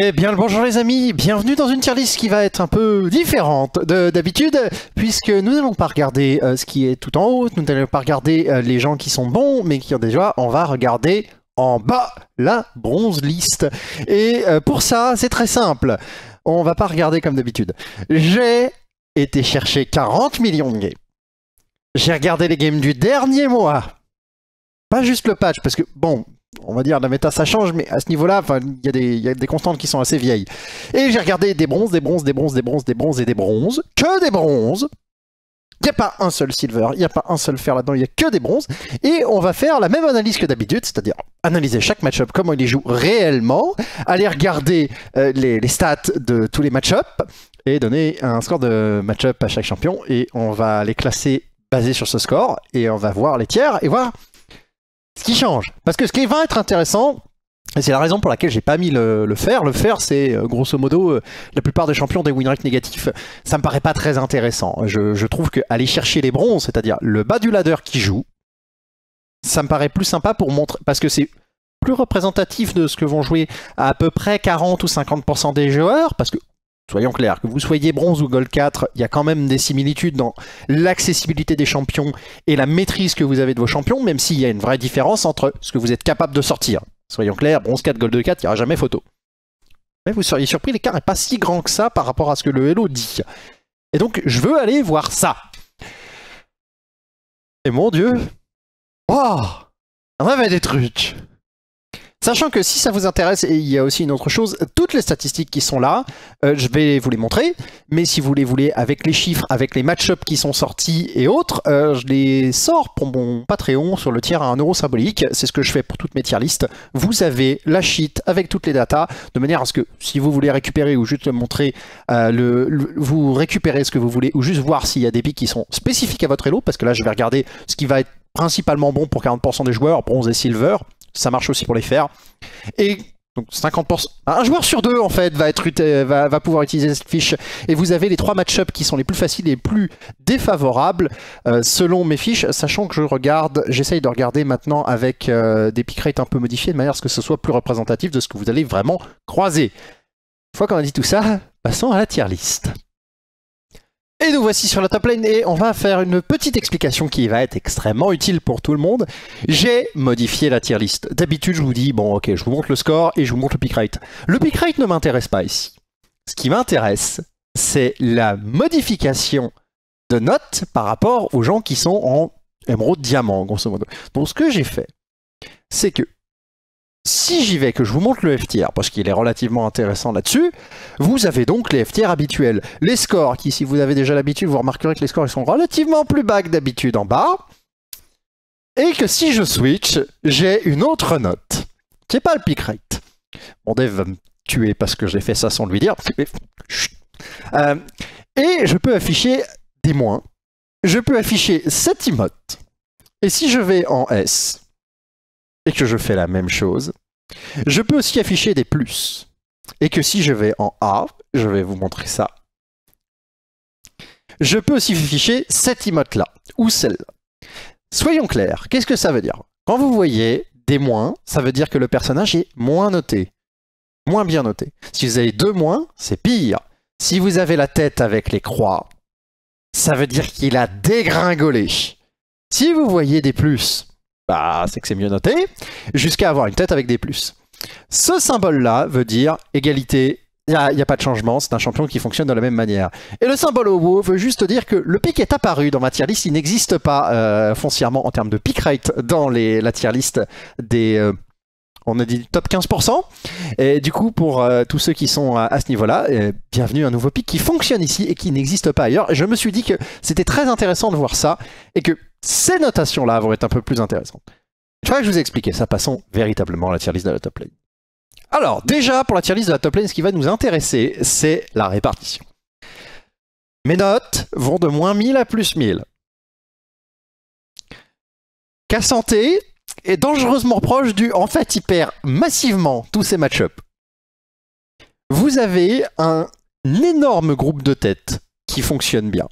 Eh bien le bonjour les amis, bienvenue dans une tier list qui va être un peu différente d'habitude, puisque nous n'allons pas regarder euh, ce qui est tout en haut, nous n'allons pas regarder euh, les gens qui sont bons, mais qui ont déjà, on va regarder en bas la bronze liste. Et euh, pour ça, c'est très simple, on va pas regarder comme d'habitude. J'ai été chercher 40 millions de games. J'ai regardé les games du dernier mois. Pas juste le patch, parce que bon, on va dire, la méta ça change, mais à ce niveau-là, il y, a des constantes qui sont assez vieilles. Et j'ai regardé des bronzes, des bronzes, des bronzes, des bronzes, des bronzes et des bronzes, que des bronzes. Il n'y a pas un seul silver, il n'y a pas un seul fer là-dedans, il n'y a que des bronzes. Et on va faire la même analyse que d'habitude, c'est-à-dire analyser chaque match-up, comment il les joue réellement, aller regarder euh, les, stats de tous les match ups et donner un score de match-up à chaque champion. Et on va les classer basé sur ce score, et on va voir les tiers, et voir ce qui change. Parce que ce qui va être intéressant, et c'est la raison pour laquelle j'ai pas mis le, fer, le fer c'est euh, grosso modo euh, la plupart des champions des win négatifs, ça me paraît pas très intéressant. Je, trouve trouve qu'aller chercher les bronzes, c'est-à-dire le bas du ladder qui joue, ça me paraît plus sympa pour montrer, parce que c'est plus représentatif de ce que vont jouer à, à peu près 40 ou 50% des joueurs, parce que soyons clairs, que vous soyez bronze ou gold 4, il y a quand même des similitudes dans l'accessibilité des champions et la maîtrise que vous avez de vos champions, même s'il y a une vraie différence entre ce que vous êtes capable de sortir. Soyons clairs, bronze 4, gold 2, 4, il n'y aura jamais photo. Mais vous seriez surpris, l'écart n'est pas si grand que ça par rapport à ce que le Hello dit. Et donc, je veux aller voir ça. Et mon dieu, oh, on avait des trucs. Sachant que si ça vous intéresse, et il y a aussi une autre chose, toutes les statistiques qui sont là, euh, je vais vous les montrer, mais si vous les voulez avec les chiffres, avec les match-ups qui sont sortis et autres, euh, je les sors pour mon Patreon sur le tiers à un euro symbolique, c'est ce que je fais pour toutes mes tier listes. Vous avez la sheet avec toutes les datas, de manière à ce que si vous voulez récupérer ou juste montrer, euh, le, vous récupérez ce que vous voulez, ou juste voir s'il y a des pics qui sont spécifiques à votre elo, parce que là je vais regarder ce qui va être principalement bon pour 40% des joueurs, bronze et silver, ça marche aussi pour les faire. Et donc 50%. Un joueur sur deux en fait va, être, va, pouvoir utiliser cette fiche. Et vous avez les trois match-ups qui sont les plus faciles et les plus défavorables euh, selon mes fiches, sachant que je regarde, j'essaye de regarder maintenant avec euh, des pick rates un peu modifiés de manière à ce que ce soit plus représentatif de ce que vous allez vraiment croiser. Une fois qu'on a dit tout ça, passons à la tier list. Et nous voici sur la top lane et on va faire une petite explication qui va être extrêmement utile pour tout le monde. J'ai modifié la tier list. D'habitude, je vous dis, bon ok, je vous montre le score et je vous montre le pick rate. Le pick rate ne m'intéresse pas ici. Ce qui m'intéresse, c'est la modification de notes par rapport aux gens qui sont en émeraude diamant, grosso modo. Donc ce que j'ai fait, c'est que si j'y vais, que je vous montre le FTR, parce qu'il est relativement intéressant là-dessus, vous avez donc les FTR habituels. Les scores, qui si vous avez déjà l'habitude, vous remarquerez que les scores sont relativement plus bas que d'habitude en bas. Et que si je switch, j'ai une autre note, qui n'est pas le pick rate. Mon dev va me tuer parce que j'ai fait ça sans lui dire. Euh, et je peux afficher des moins. Je peux afficher cette emote. Et si je vais en S, et que je fais la même chose, je peux aussi afficher des plus. Et que si je vais en A, je vais vous montrer ça. Je peux aussi afficher cette emote-là, ou celle-là. Soyons clairs, qu'est-ce que ça veut dire Quand vous voyez des moins, ça veut dire que le personnage est moins noté, moins bien noté. Si vous avez deux moins, c'est pire. Si vous avez la tête avec les croix, ça veut dire qu'il a dégringolé. Si vous voyez des plus, bah, c'est que c'est mieux noté, jusqu'à avoir une tête avec des plus. Ce symbole-là veut dire égalité, il n'y a, pas de changement, c'est un champion qui fonctionne de la même manière. Et le symbole au veut juste dire que le pic est apparu dans ma tier list, il n'existe pas euh, foncièrement en termes de pick rate dans les, la tier list des... Euh, on a dit top 15%. Et du coup, pour euh, tous ceux qui sont euh, à, ce niveau-là, euh, bienvenue à un nouveau pic qui fonctionne ici et qui n'existe pas ailleurs. Je me suis dit que c'était très intéressant de voir ça et que ces notations-là vont être un peu plus intéressantes. Je crois que je vous ai expliqué ça. Passons véritablement à la tier de la top lane. Alors, déjà, pour la tier de la top lane, ce qui va nous intéresser, c'est la répartition. Mes notes vont de moins 1000 à plus 1000. santé est dangereusement proche du en fait il perd massivement tous ses match-ups. Vous avez un énorme groupe de têtes qui fonctionne bien.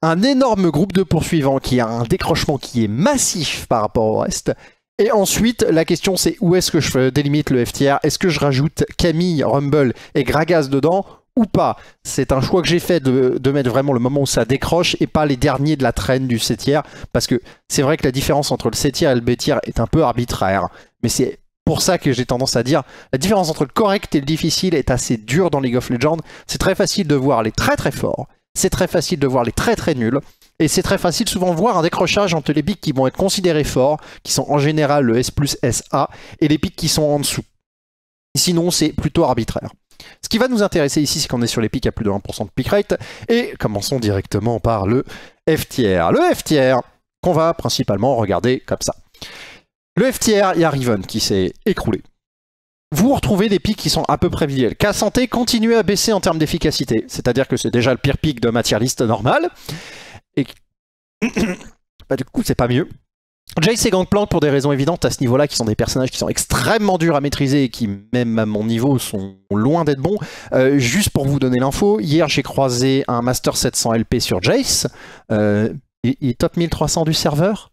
Un énorme groupe de poursuivants qui a un décrochement qui est massif par rapport au reste. Et ensuite, la question c'est où est-ce que je euh, délimite le FTR Est-ce que je rajoute Camille, Rumble et Gragas dedans ou pas. C'est un choix que j'ai fait de, mettre vraiment le moment où ça décroche et pas les derniers de la traîne du 7 tiers, parce que c'est vrai que la différence entre le 7 tiers et le B est un peu arbitraire, mais c'est pour ça que j'ai tendance à dire la différence entre le correct et le difficile est assez dure dans League of Legends. C'est très facile de voir les très très forts, c'est très facile de voir les très très nuls, et c'est très facile souvent de voir un décrochage entre les pics qui vont être considérés forts, qui sont en général le S plus SA, et les pics qui sont en dessous. Sinon, c'est plutôt arbitraire. Ce qui va nous intéresser ici, c'est qu'on est sur les pics à plus de 1% de pick rate. Et commençons directement par le FTR. Le FTR qu'on va principalement regarder comme ça. Le FTR, il y a Riven qui s'est écroulé. Vous retrouvez des pics qui sont à peu près visuels. Cas santé continue à baisser en termes d'efficacité, c'est-à-dire que c'est déjà le pire pic de matière liste normale. Et bah, du coup, c'est pas mieux. Jace et Gangplank, pour des raisons évidentes à ce niveau-là, qui sont des personnages qui sont extrêmement durs à maîtriser et qui, même à mon niveau, sont loin d'être bons. Euh, juste pour vous donner l'info, hier j'ai croisé un Master 700 LP sur Jace. Euh, il, top 1300 du serveur.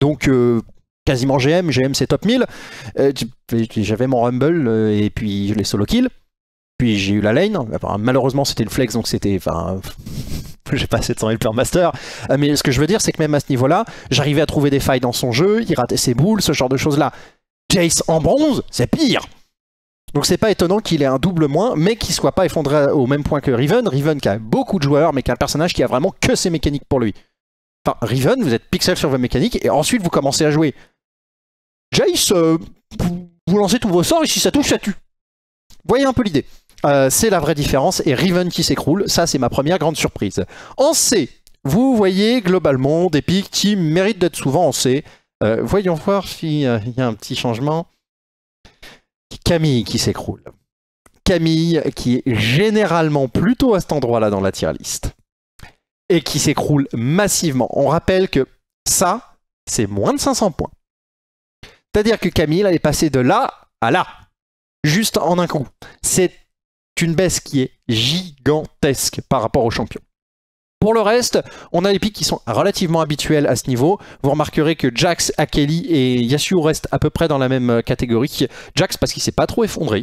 Donc, euh, quasiment GM. GM, c'est top 1000. J'avais mon Rumble et puis je l'ai solo kill. Puis j'ai eu la lane. Malheureusement, c'était le flex, donc c'était. Enfin. j'ai pas temps 000 master, euh, mais ce que je veux dire, c'est que même à ce niveau-là, j'arrivais à trouver des failles dans son jeu, il ratait ses boules, ce genre de choses-là. Jace en bronze, c'est pire donc c'est pas étonnant qu'il ait un double moins, mais qu'il soit pas effondré au même point que Riven. Riven qui a beaucoup de joueurs, mais qui a un personnage qui a vraiment que ses mécaniques pour lui. Enfin, Riven, vous êtes pixel sur vos mécaniques, et ensuite vous commencez à jouer. Jace, euh, vous lancez tous vos sorts, et si ça touche, ça tue. voyez un peu l'idée. Euh, c'est la vraie différence. Et Riven qui s'écroule, ça c'est ma première grande surprise. En C, vous voyez globalement des pics qui méritent d'être souvent en C. Euh, voyons voir s'il y a un petit changement. Camille qui s'écroule. Camille qui est généralement plutôt à cet endroit-là dans la tier liste Et qui s'écroule massivement. On rappelle que ça, c'est moins de 500 points. C'est-à-dire que Camille, elle est passée de là à là, juste en un coup. C'est une baisse qui est gigantesque par rapport aux champions. Pour le reste, on a les pics qui sont relativement habituels à ce niveau. Vous remarquerez que Jax, Akeli et Yasuo restent à peu près dans la même euh, catégorie. Jax parce qu'il s'est pas trop effondré.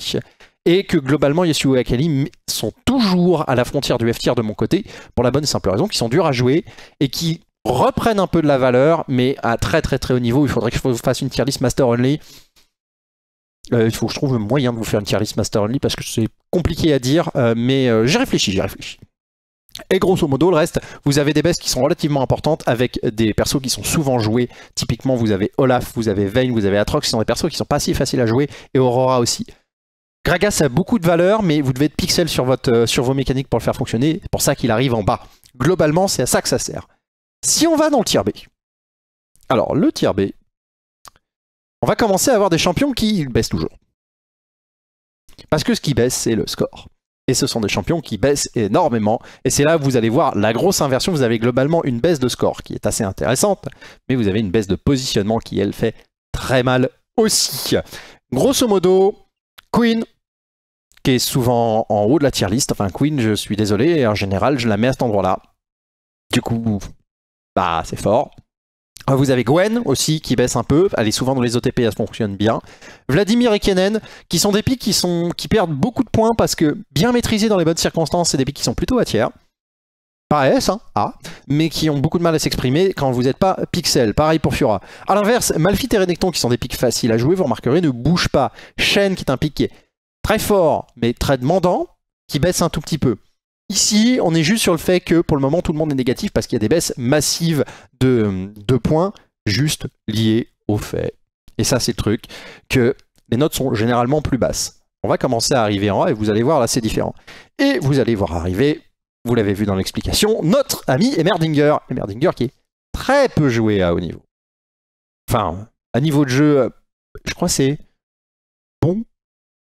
Et que globalement, Yasuo et Akeli sont toujours à la frontière du F-tier de mon côté, pour la bonne et simple raison qu'ils sont durs à jouer et qui reprennent un peu de la valeur, mais à très très très haut niveau. Il faudrait que je fasse une tier list master only euh, il faut que je trouve un moyen de vous faire une tier list Master Only parce que c'est compliqué à dire, euh, mais euh, j'ai réfléchi, j'ai réfléchi. Et grosso modo, le reste, vous avez des baisses qui sont relativement importantes avec des persos qui sont souvent joués. Typiquement, vous avez Olaf, vous avez Vayne, vous avez Atrox, ce sont des persos qui sont pas si faciles à jouer, et Aurora aussi. Gragas a beaucoup de valeur, mais vous devez être pixel sur, sur vos mécaniques pour le faire fonctionner. C'est pour ça qu'il arrive en bas. Globalement, c'est à ça que ça sert. Si on va dans le tier B, alors le tier B, on va commencer à avoir des champions qui baissent toujours. Parce que ce qui baisse, c'est le score. Et ce sont des champions qui baissent énormément. Et c'est là vous allez voir la grosse inversion. Vous avez globalement une baisse de score qui est assez intéressante, mais vous avez une baisse de positionnement qui, elle, fait très mal aussi. Grosso modo, Queen, qui est souvent en haut de la tier list. Enfin, Queen, je suis désolé, en général, je la mets à cet endroit-là. Du coup, bah, c'est fort. Ah, vous avez Gwen aussi qui baisse un peu. Elle est souvent dans les OTP, elle fonctionne bien. Vladimir et Kenen, qui sont des pics qui, qui perdent beaucoup de points parce que bien maîtrisés dans les bonnes circonstances, c'est des pics qui sont plutôt à tiers. Pas S, hein, A, mais qui ont beaucoup de mal à s'exprimer quand vous n'êtes pas pixel. Pareil pour Fiora. A l'inverse, Malphite et Renekton, qui sont des pics faciles à jouer, vous remarquerez, ne bougent pas. Shen, qui est un pic qui est très fort, mais très demandant, qui baisse un tout petit peu. Ici, on est juste sur le fait que pour le moment, tout le monde est négatif parce qu'il y a des baisses massives de, euh, points juste liées au fait. Et ça, c'est le truc, que les notes sont généralement plus basses. On va commencer à arriver en A et vous allez voir, là, c'est différent. Et vous allez voir arriver, vous l'avez vu dans l'explication, notre ami Emerdinger. Emerdinger qui est très peu joué à haut niveau. Enfin, à niveau de jeu, euh, je crois que c'est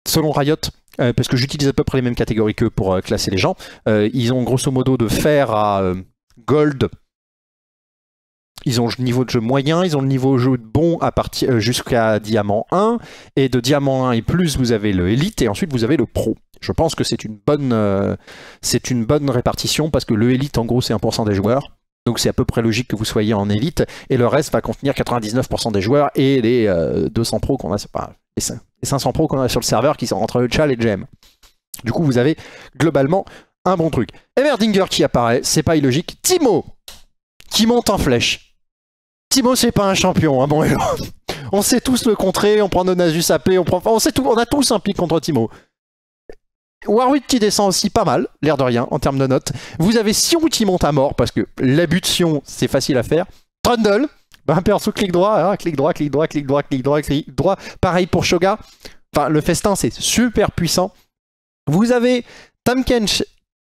selon Riot, euh, parce que j'utilise à peu près les mêmes catégories qu'eux pour euh, classer les gens, euh, ils ont grosso modo de fer à gold. Ils ont le niveau de jeu moyen, ils ont le niveau de jeu bon à partir jusqu'à diamant 1, et de diamant 1 et plus, vous avez le élite, et ensuite vous avez le pro. Je pense que c'est une, bonne, c'est une bonne répartition, parce que le élite, en gros, c'est 1% des joueurs. Donc c'est à peu près logique que vous soyez en élite, et le reste va contenir 99% des joueurs et les 200 pros qu'on a, c'est pas 500 pros qu'on a sur le serveur qui sont entre le Chal et le Du coup, vous avez globalement un bon truc. Everdinger qui apparaît, c'est pas illogique. Timo qui monte en flèche. Timo, c'est pas un champion, hein, bon On sait tous le contrer, on prend nos Nasus AP, on On sait tout, on a tous un pic contre Timo. Warwick qui descend aussi pas mal, l'air de rien, en termes de notes. Vous avez Sion qui monte à mort, parce que l'abut c'est facile à faire. Trundle, ben, perso, clic droit, hein, clic droit, clic droit, clic droit, clic droit, clic droit. Pareil pour Shoga. Enfin, le festin, c'est super puissant. Vous avez Tamkench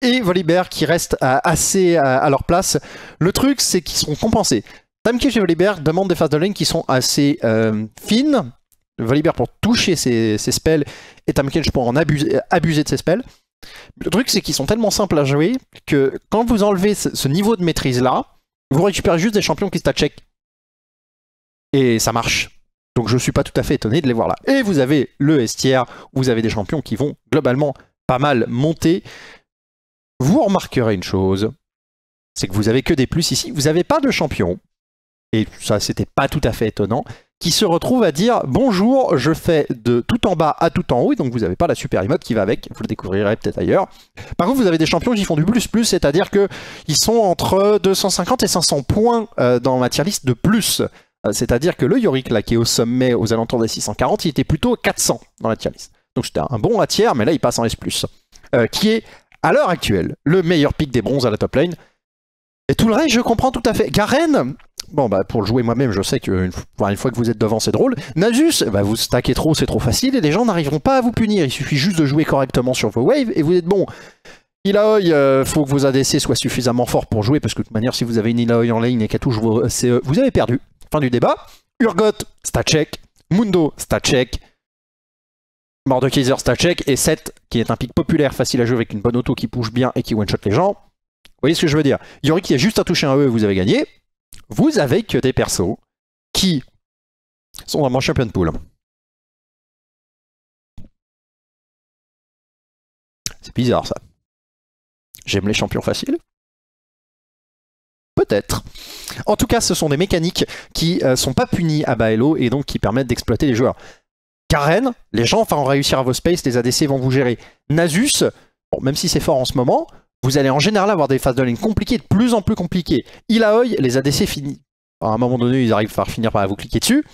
et Volibear qui restent assez à leur place. Le truc, c'est qu'ils sont compensés. Tamkench et Volibear demandent des phases de lane qui sont assez euh, fines. Volibear pour toucher ses, spells et Tamkench pour en abuser, abuser de ses spells. Le truc, c'est qu'ils sont tellement simples à jouer que quand vous enlevez ce niveau de maîtrise-là, vous récupérez juste des champions qui se check. Et ça marche. Donc je ne suis pas tout à fait étonné de les voir là. Et vous avez le estière, vous avez des champions qui vont globalement pas mal monter. Vous remarquerez une chose, c'est que vous avez que des plus ici. Vous n'avez pas de champions, et ça c'était pas tout à fait étonnant, qui se retrouve à dire bonjour, je fais de tout en bas à tout en haut, et donc vous n'avez pas la super emote qui va avec, vous le découvrirez peut-être ailleurs. Par contre, vous avez des champions qui font du plus plus, c'est-à-dire qu'ils sont entre 250 et 500 points euh, dans ma tier list de plus. Euh, c'est-à-dire que le Yorick, là, qui est au sommet aux alentours des 640, il était plutôt 400 dans la tier list. Donc c'était un bon à tiers, mais là, il passe en S, euh, qui est, à l'heure actuelle, le meilleur pick des bronzes à la top lane. Et tout le reste, je comprends tout à fait. Garen, bon, bah, pour le jouer moi-même, je sais que, une fois que vous êtes devant, c'est drôle. Nasus, bah, vous stackez trop, c'est trop facile, et les gens n'arriveront pas à vous punir. Il suffit juste de jouer correctement sur vos waves, et vous êtes bon. Ilaoi, euh, faut que vos ADC soient suffisamment forts pour jouer, parce que de toute manière, si vous avez une Ilaoi en lane et qu'elle touche vos euh, CE, vous avez perdu du débat. Urgot, Stachek, Mundo, Stachek, check. Mordekaiser, Et 7, qui est un pick populaire, facile à jouer avec une bonne auto qui bouge bien et qui one-shot les gens. Vous voyez ce que je veux dire Yori qui a juste à toucher un E et vous avez gagné. Vous avez que des persos qui sont vraiment mon de pool. C'est bizarre ça. J'aime les champions faciles. Peut-être. En tout cas, ce sont des mécaniques qui ne euh, sont pas punies à Baello et donc qui permettent d'exploiter les joueurs. Karen, les gens vont réussir à vos spaces, les ADC vont vous gérer. Nasus, bon, même si c'est fort en ce moment, vous allez en général avoir des phases de lane compliquées, de plus en plus compliquées. Ilaoi, les ADC finis. À un moment donné, ils arrivent à finir par vous cliquer dessus.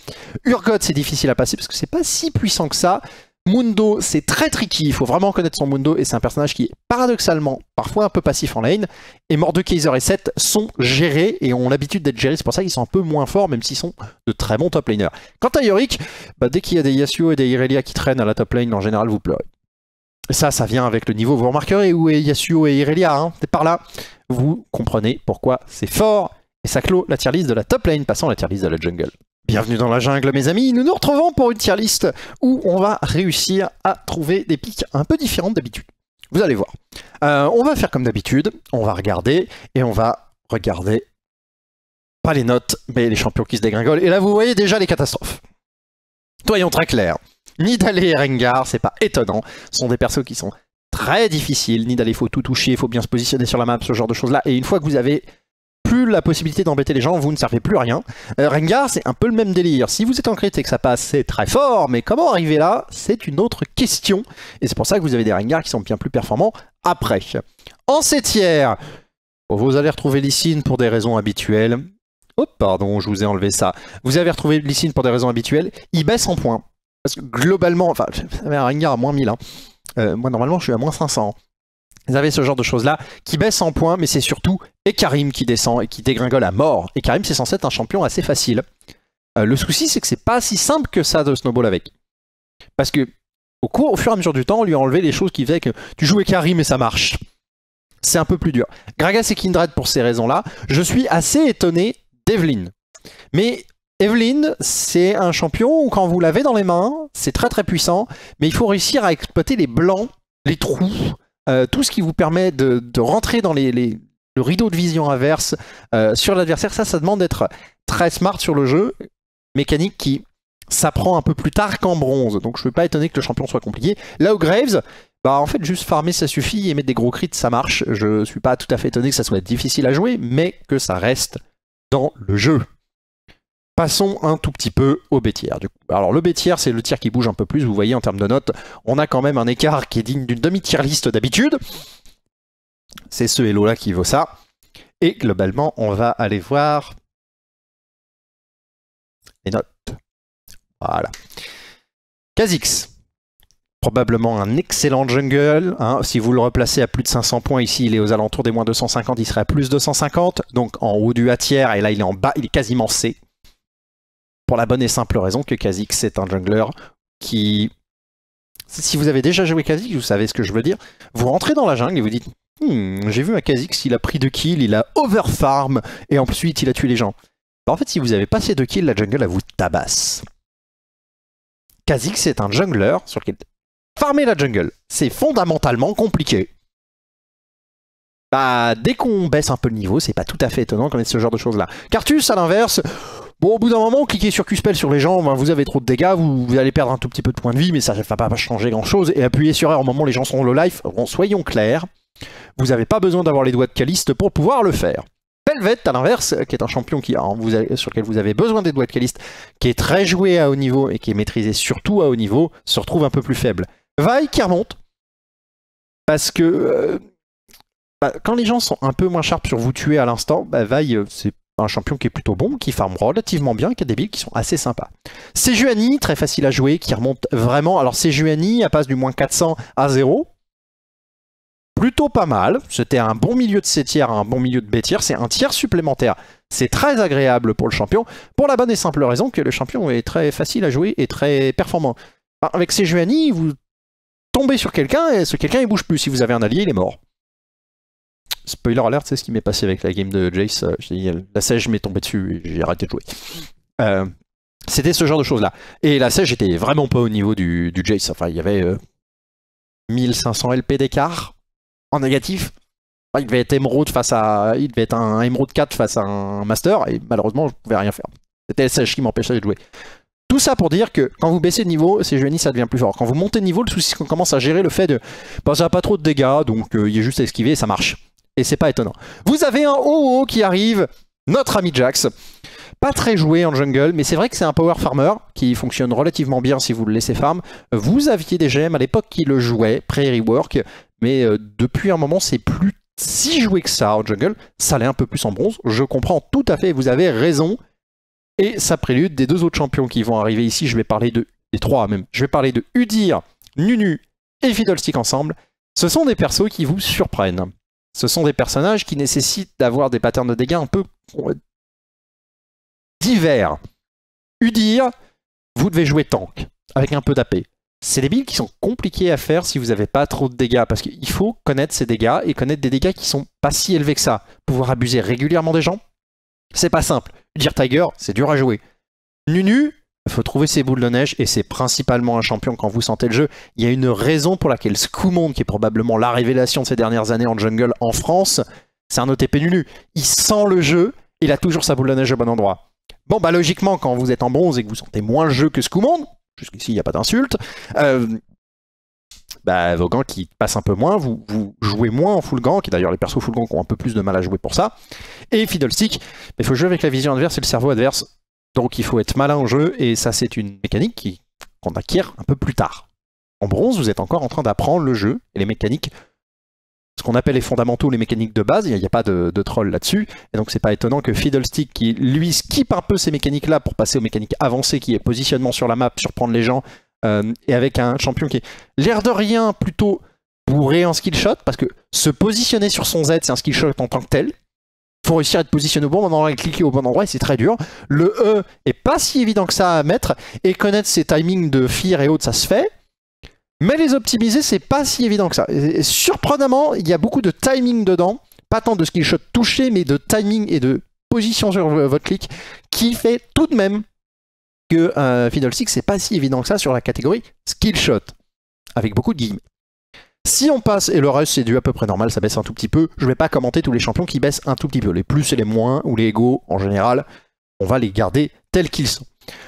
Urgot, c'est difficile à passer parce que c'est pas si puissant que ça. Mundo, c'est très tricky, il faut vraiment connaître son Mundo, et c'est un personnage qui est paradoxalement parfois un peu passif en lane, et Mordekaiser et Seth sont gérés, et ont l'habitude d'être gérés, c'est pour ça qu'ils sont un peu moins forts, même s'ils sont de très bons top laners. Quant à Yorick, bah, dès qu'il y a des Yasuo et des Irelia qui traînent à la top lane, en général vous pleurez. Ça, ça vient avec le niveau, vous remarquerez où est Yasuo et Irelia, hein. c'est par là, vous comprenez pourquoi c'est fort, et ça clôt la tier list de la top lane, passant la tier list de la jungle. Bienvenue dans la jungle mes amis, nous nous retrouvons pour une tier list où on va réussir à trouver des pics un peu différents d'habitude. Vous allez voir. Euh, on va faire comme d'habitude, on va regarder et on va regarder pas les notes mais les champions qui se dégringolent. Et là vous voyez déjà les catastrophes. Soyons très clairs, Nidale et Rengar, c'est pas étonnant, ce sont des persos qui sont très difficiles. Nidalee faut tout toucher, il faut bien se positionner sur la map, ce genre de choses là. Et une fois que vous avez la possibilité d'embêter les gens, vous ne servez plus rien. Euh, Rengar, c'est un peu le même délire. Si vous êtes en que ça passe, c'est très fort, mais comment arriver là, c'est une autre question. Et c'est pour ça que vous avez des Rengar qui sont bien plus performants après. En 7 vous allez retrouver Lissine pour des raisons habituelles. Oh, pardon, je vous ai enlevé ça. Vous avez retrouvé Lissine pour des raisons habituelles. Il baisse en points. Parce que globalement, enfin, un Rengar à moins 1000. Hein. Euh, moi, normalement, je suis à moins 500. Vous avez ce genre de choses-là qui baissent en points, mais c'est surtout Ekarim qui descend et qui dégringole à mort. Et c'est censé être un champion assez facile. Euh, le souci, c'est que c'est pas si simple que ça de snowball avec. Parce que au, cours, au fur et à mesure du temps, on lui a enlevé les choses qui faisaient que tu joues Ekarim et ça marche. C'est un peu plus dur. Gragas et Kindred pour ces raisons-là. Je suis assez étonné d'Evelyn. Mais Evelyn, c'est un champion où quand vous l'avez dans les mains, c'est très très puissant, mais il faut réussir à exploiter les blancs, les trous, euh, tout ce qui vous permet de, rentrer dans le rideau de vision inverse euh, sur l'adversaire, ça, ça demande d'être très smart sur le jeu, mécanique qui s'apprend un peu plus tard qu'en bronze, donc je ne suis pas étonné que le champion soit compliqué. Là, au Graves, bah en fait, juste farmer, ça suffit, et mettre des gros crits, ça marche. Je ne suis pas tout à fait étonné que ça soit difficile à jouer, mais que ça reste dans le jeu. Passons un tout petit peu au bétière. Alors le bétière, c'est le tiers qui bouge un peu plus. Vous voyez en termes de notes, on a quand même un écart qui est digne d'une demi-tier liste d'habitude. C'est ce hello là qui vaut ça. Et globalement, on va aller voir les notes. Voilà. Kha'Zix, probablement un excellent jungle. Hein. Si vous le replacez à plus de 500 points, ici il est aux alentours des moins 250, il serait à plus 250. Donc en haut du A tiers, et là il est en bas, il est quasiment C pour la bonne et simple raison que Kha'Zix c'est un jungler qui... Si vous avez déjà joué Kha'Zix, vous savez ce que je veux dire. Vous rentrez dans la jungle et vous dites hmm, j'ai vu un Kha'Zix, il a pris deux kills, il a over farm et ensuite il a tué les gens. Bah, en fait, si vous avez passé deux kills, la jungle, elle vous tabasse. Kha'Zix est un jungler sur lequel farmer la jungle. C'est fondamentalement compliqué bah, dès qu'on baisse un peu le niveau, c'est pas tout à fait étonnant qu'on ait ce genre de choses-là. Cartus, à l'inverse, Bon, au bout d'un moment, cliquez sur Q-Spell sur les gens, ben, vous avez trop de dégâts, vous, allez perdre un tout petit peu de points de vie, mais ça ne va pas changer grand-chose. Et appuyez sur R au moment où les gens seront low life. soyons clairs, vous n'avez pas besoin d'avoir les doigts de Caliste pour pouvoir le faire. Pelvette, à l'inverse, qui est un champion qui, hein, vous sur lequel vous avez besoin des doigts de Caliste, qui est très joué à haut niveau et qui est maîtrisé surtout à haut niveau, se retrouve un peu plus faible. Vaille qui remonte, parce que... Euh, bah, quand les gens sont un peu moins sharp sur vous tuer à l'instant, bah, Vaille, euh, c'est un champion qui est plutôt bon, qui farme relativement bien, qui a des billes qui sont assez sympas. Sejuani, très facile à jouer, qui remonte vraiment. Alors Sejuani, elle passe du moins 400 à 0. Plutôt pas mal. C'était un bon milieu de 7 tiers, un bon milieu de B tiers. C'est un tiers supplémentaire. C'est très agréable pour le champion, pour la bonne et simple raison que le champion est très facile à jouer et très performant. Avec Sejuani, vous tombez sur quelqu'un et ce quelqu'un il bouge plus. Si vous avez un allié, il est mort spoiler alert, c'est ce qui m'est passé avec la game de Jace. Euh, la sèche m'est tombée dessus et j'ai arrêté de jouer. Mm. Euh, c'était ce genre de choses-là. Et la sèche était vraiment pas au niveau du, Jace. Enfin, il y avait 1500 euh, LP d'écart en négatif. il devait être face à. Il devait être un émeraude 4 face à un master, et malheureusement, je pouvais rien faire. C'était la sèche qui m'empêchait de jouer. Tout ça pour dire que quand vous baissez de niveau, c'est génie ça devient plus fort. Quand vous montez de niveau, le souci c'est qu'on commence à gérer le fait de bah, ça n'a pas trop de dégâts, donc il y est juste à esquiver et ça marche et c'est pas étonnant. Vous avez un OO qui arrive, notre ami Jax. Pas très joué en jungle, mais c'est vrai que c'est un power farmer qui fonctionne relativement bien si vous le laissez farm. Vous aviez des gemmes à l'époque qui le jouaient, Prairie Work, mais euh, depuis un moment c'est plus si joué que ça en jungle. Ça l'est un peu plus en bronze, je comprends tout à fait, vous avez raison. Et ça prélude des deux autres champions qui vont arriver ici, je vais parler de, des trois même, je vais parler de Udir, Nunu et Fiddlestick ensemble. Ce sont des persos qui vous surprennent ce sont des personnages qui nécessitent d'avoir des patterns de dégâts un peu divers. Udir, vous devez jouer tank, avec un peu d'AP. C'est des builds qui sont compliqués à faire si vous n'avez pas trop de dégâts, parce qu'il faut connaître ces dégâts et connaître des dégâts qui sont pas si élevés que ça. Pouvoir abuser régulièrement des gens, c'est pas simple. Udir Tiger, c'est dur à jouer. Nunu, il faut trouver ses boules de neige et c'est principalement un champion quand vous sentez le jeu. Il y a une raison pour laquelle Monde, qui est probablement la révélation de ces dernières années en jungle en France, c'est un OTP nulu. Il sent le jeu, il a toujours sa boule de neige au bon endroit. Bon, bah logiquement, quand vous êtes en bronze et que vous sentez moins le jeu que Scoomonde, jusqu'ici il n'y a pas d'insulte, euh, bah, vos gants qui passent un peu moins, vous, jouez moins en full gant, qui d'ailleurs les persos full gank ont un peu plus de mal à jouer pour ça. Et Fiddlestick, bah, il faut jouer avec la vision adverse et le cerveau adverse. Donc il faut être malin en jeu, et ça c'est une mécanique qu'on acquiert un peu plus tard. En bronze, vous êtes encore en train d'apprendre le jeu et les mécaniques, ce qu'on appelle les fondamentaux, les mécaniques de base, il n'y a, pas de, troll là-dessus, et donc c'est pas étonnant que Fiddlestick, qui lui skippe un peu ces mécaniques-là pour passer aux mécaniques avancées, qui est positionnement sur la map, surprendre les gens, euh, et avec un champion qui est l'air de rien plutôt bourré en skill shot, parce que se positionner sur son Z, c'est un skill shot en tant que tel, faut réussir à être positionné au bon endroit et cliquer au bon endroit et c'est très dur. Le E est pas si évident que ça à mettre et connaître ses timings de fire et autres, ça se fait. Mais les optimiser, c'est pas si évident que ça. surprenamment, il y a beaucoup de timing dedans, pas tant de skillshot touché, mais de timing et de position sur votre clic qui fait tout de même que euh, Final Six c'est pas si évident que ça sur la catégorie skillshot, avec beaucoup de guillemets. Si on passe, et le reste c'est dû à peu près normal, ça baisse un tout petit peu, je vais pas commenter tous les champions qui baissent un tout petit peu, les plus et les moins, ou les égaux en général, on va les garder tels qu'ils sont.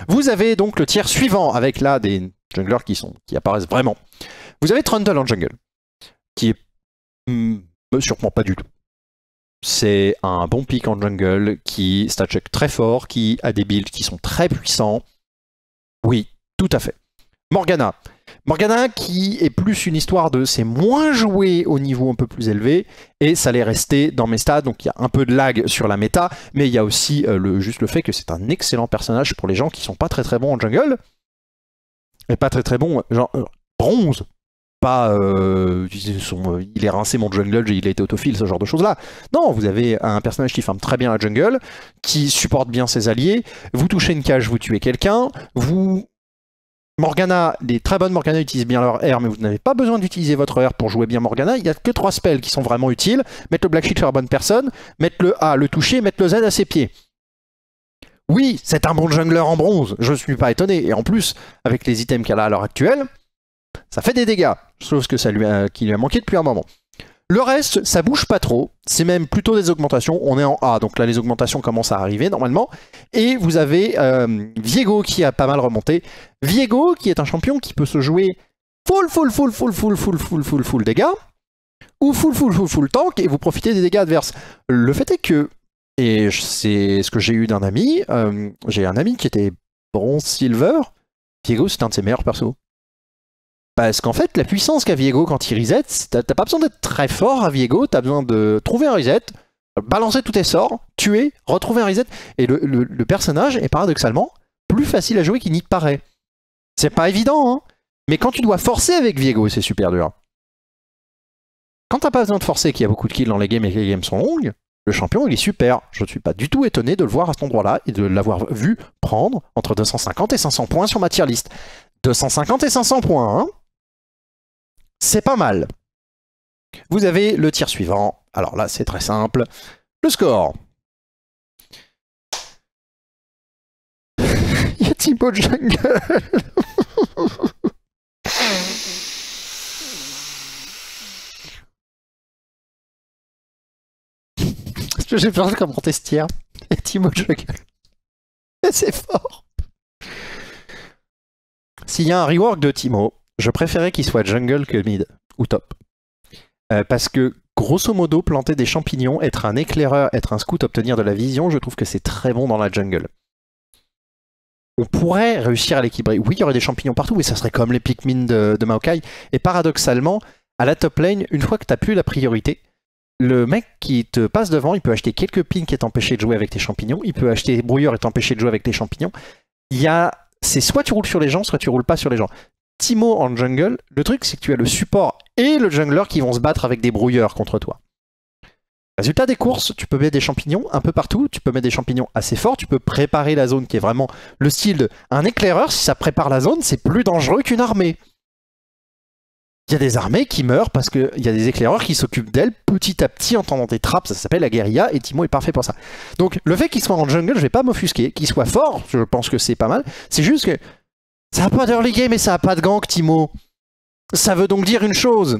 Vous avez donc le tiers suivant, avec là des junglers qui, apparaissent vraiment. Vous avez Trundle en jungle, qui est... Hmm, sûrement pas du tout. C'est un bon pick en jungle, qui stat check très fort, qui a des builds qui sont très puissants. Oui, tout à fait. Morgana, Morgana qui est plus une histoire de c'est moins joué au niveau un peu plus élevé et ça l'est resté dans mes stats donc il y a un peu de lag sur la méta mais il y a aussi euh, le, juste le fait que c'est un excellent personnage pour les gens qui sont pas très très bons en jungle et pas très très bons genre euh, bronze pas euh, il est rincé mon jungle il a été autophile ce genre de choses là non vous avez un personnage qui farme très bien la jungle qui supporte bien ses alliés vous touchez une cage vous tuez quelqu'un vous Morgana, les très bonnes Morgana utilisent bien leur R, mais vous n'avez pas besoin d'utiliser votre R pour jouer bien Morgana. Il n'y a que trois spells qui sont vraiment utiles. Mettre le Black Shield sur la bonne personne, mettre le A, le toucher, mettre le Z à ses pieds. Oui, c'est un bon jungler en bronze, je ne suis pas étonné. Et en plus, avec les items qu'elle a à l'heure actuelle, ça fait des dégâts. Sauf que ça qui lui a manqué depuis un moment. Le reste, ça bouge pas trop. C'est même plutôt des augmentations. On est en A, donc là les augmentations commencent à arriver normalement. Et vous avez Diego euh, Viego qui a pas mal remonté. Viego qui est un champion qui peut se jouer full, full, full, full, full, full, full, full, full dégâts ou full, full, full, full tank et vous profitez des dégâts adverses. Le fait est que, et c'est ce que j'ai eu d'un ami, euh, j'ai un ami qui était bronze silver. Viego c'est un de ses meilleurs persos. Parce qu'en fait, la puissance qu'a Viego quand il reset, t'as pas besoin d'être très fort à Viego, t'as besoin de trouver un reset, balancer tous tes sorts, tuer, retrouver un reset. Et le, personnage est paradoxalement plus facile à jouer qu'il n'y paraît. C'est pas évident, hein Mais quand tu dois forcer avec Viego, c'est super dur. Quand t'as pas besoin de forcer, qu'il y a beaucoup de kills dans les games et que les games sont longues, le champion, il est super. Je ne suis pas du tout étonné de le voir à cet endroit-là et de l'avoir vu prendre entre 250 et 500 points sur ma tier list. 250 et 500 points, hein c'est pas mal. Vous avez le tir suivant. Alors là, c'est très simple. Le score. Il y a Thibaut Jungle. Est-ce que j'ai besoin de commenter ce tir Il y Jungle. C'est fort. S'il y a un rework de Timo, je préférais qu'il soit jungle que mid ou top. Euh, parce que grosso modo, planter des champignons, être un éclaireur, être un scout, obtenir de la vision, je trouve que c'est très bon dans la jungle. On pourrait réussir à l'équilibrer. Oui, il y aurait des champignons partout, mais ça serait comme les Pikmin de, de Maokai. Et paradoxalement, à la top lane, une fois que t'as plus la priorité, le mec qui te passe devant, il peut acheter quelques qui et t'empêcher de jouer avec tes champignons, il peut acheter brouilleur et t'empêcher de jouer avec tes champignons. Il y a c'est soit tu roules sur les gens, soit tu roules pas sur les gens. Timo en jungle, le truc c'est que tu as le support et le jungler qui vont se battre avec des brouilleurs contre toi. Résultat des courses, tu peux mettre des champignons un peu partout, tu peux mettre des champignons assez forts, tu peux préparer la zone qui est vraiment le style de... Un éclaireur, si ça prépare la zone, c'est plus dangereux qu'une armée. Il y a des armées qui meurent parce qu'il y a des éclaireurs qui s'occupent d'elles petit à petit en tendant des trappes, ça s'appelle la guérilla, et Timo est parfait pour ça. Donc le fait qu'il soit en jungle, je vais pas m'offusquer, qu'il soit fort, je pense que c'est pas mal, c'est juste que ça n'a pas d'early game et ça n'a pas de gank, Timo. Ça veut donc dire une chose.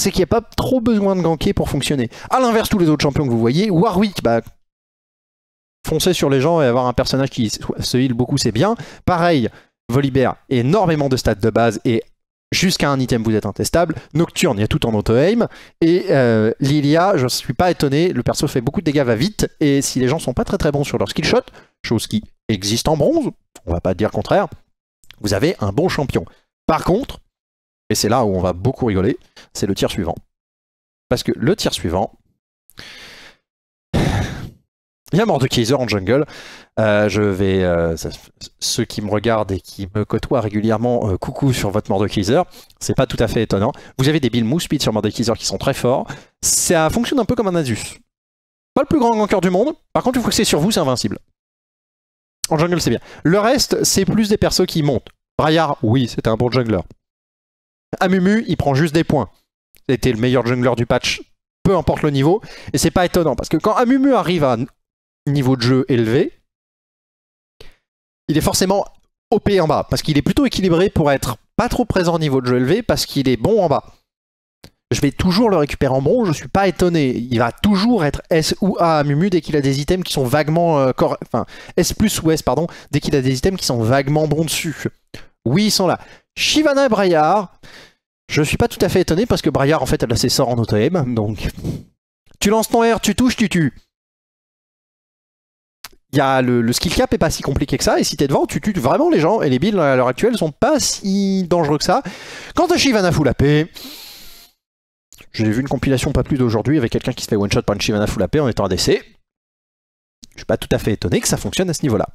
C'est qu'il n'y a pas trop besoin de ganker pour fonctionner. A l'inverse, tous les autres champions que vous voyez, Warwick, bah, foncer sur les gens et avoir un personnage qui se heal beaucoup, c'est bien. Pareil, Volibear, énormément de stats de base et jusqu'à un item, vous êtes intestable. Nocturne, il y a tout en auto-aim. Et euh, Lilia, je ne suis pas étonné, le perso fait beaucoup de dégâts, va vite. Et si les gens sont pas très très bons sur leur skill shot, chose qui existe en bronze, on va pas dire le contraire, vous avez un bon champion. Par contre, et c'est là où on va beaucoup rigoler, c'est le tir suivant. Parce que le tir suivant... Il y a mort en jungle. Euh, je vais, euh, ceux qui me regardent et qui me côtoient régulièrement, euh, coucou sur votre mort C'est pas tout à fait étonnant. Vous avez des builds mousse speed sur mort qui sont très forts. Ça fonctionne un peu comme un Asus. Pas le plus grand ganker du monde. Par contre, il faut que c'est sur vous, c'est invincible. En jungle, c'est bien. Le reste, c'est plus des persos qui montent. Braillard, oui, c'était un bon jungler. Amumu, il prend juste des points. C'était le meilleur jungler du patch, peu importe le niveau. Et c'est pas étonnant, parce que quand Amumu arrive à un niveau de jeu élevé, il est forcément OP en bas, parce qu'il est plutôt équilibré pour être pas trop présent au niveau de jeu élevé, parce qu'il est bon en bas je vais toujours le récupérer en bronze, je ne suis pas étonné. Il va toujours être S ou A à Mumu dès qu'il a des items qui sont vaguement... Euh, enfin, S plus ou S, pardon, dès qu'il a des items qui sont vaguement bons dessus. Oui, ils sont là. Shivana et Braillard, je suis pas tout à fait étonné parce que Braillard, en fait, elle a ses sorts en auto-aim, donc... Tu lances ton R, tu touches, tu tues. Y a le, skill cap est pas si compliqué que ça, et si t'es devant, tu tues vraiment les gens, et les builds à l'heure actuelle sont pas si dangereux que ça. Quant à Shivana la paix j'ai vu une compilation pas plus d'aujourd'hui avec quelqu'un qui se fait one-shot par une Shivana full AP en étant ADC. Je suis pas tout à fait étonné que ça fonctionne à ce niveau-là.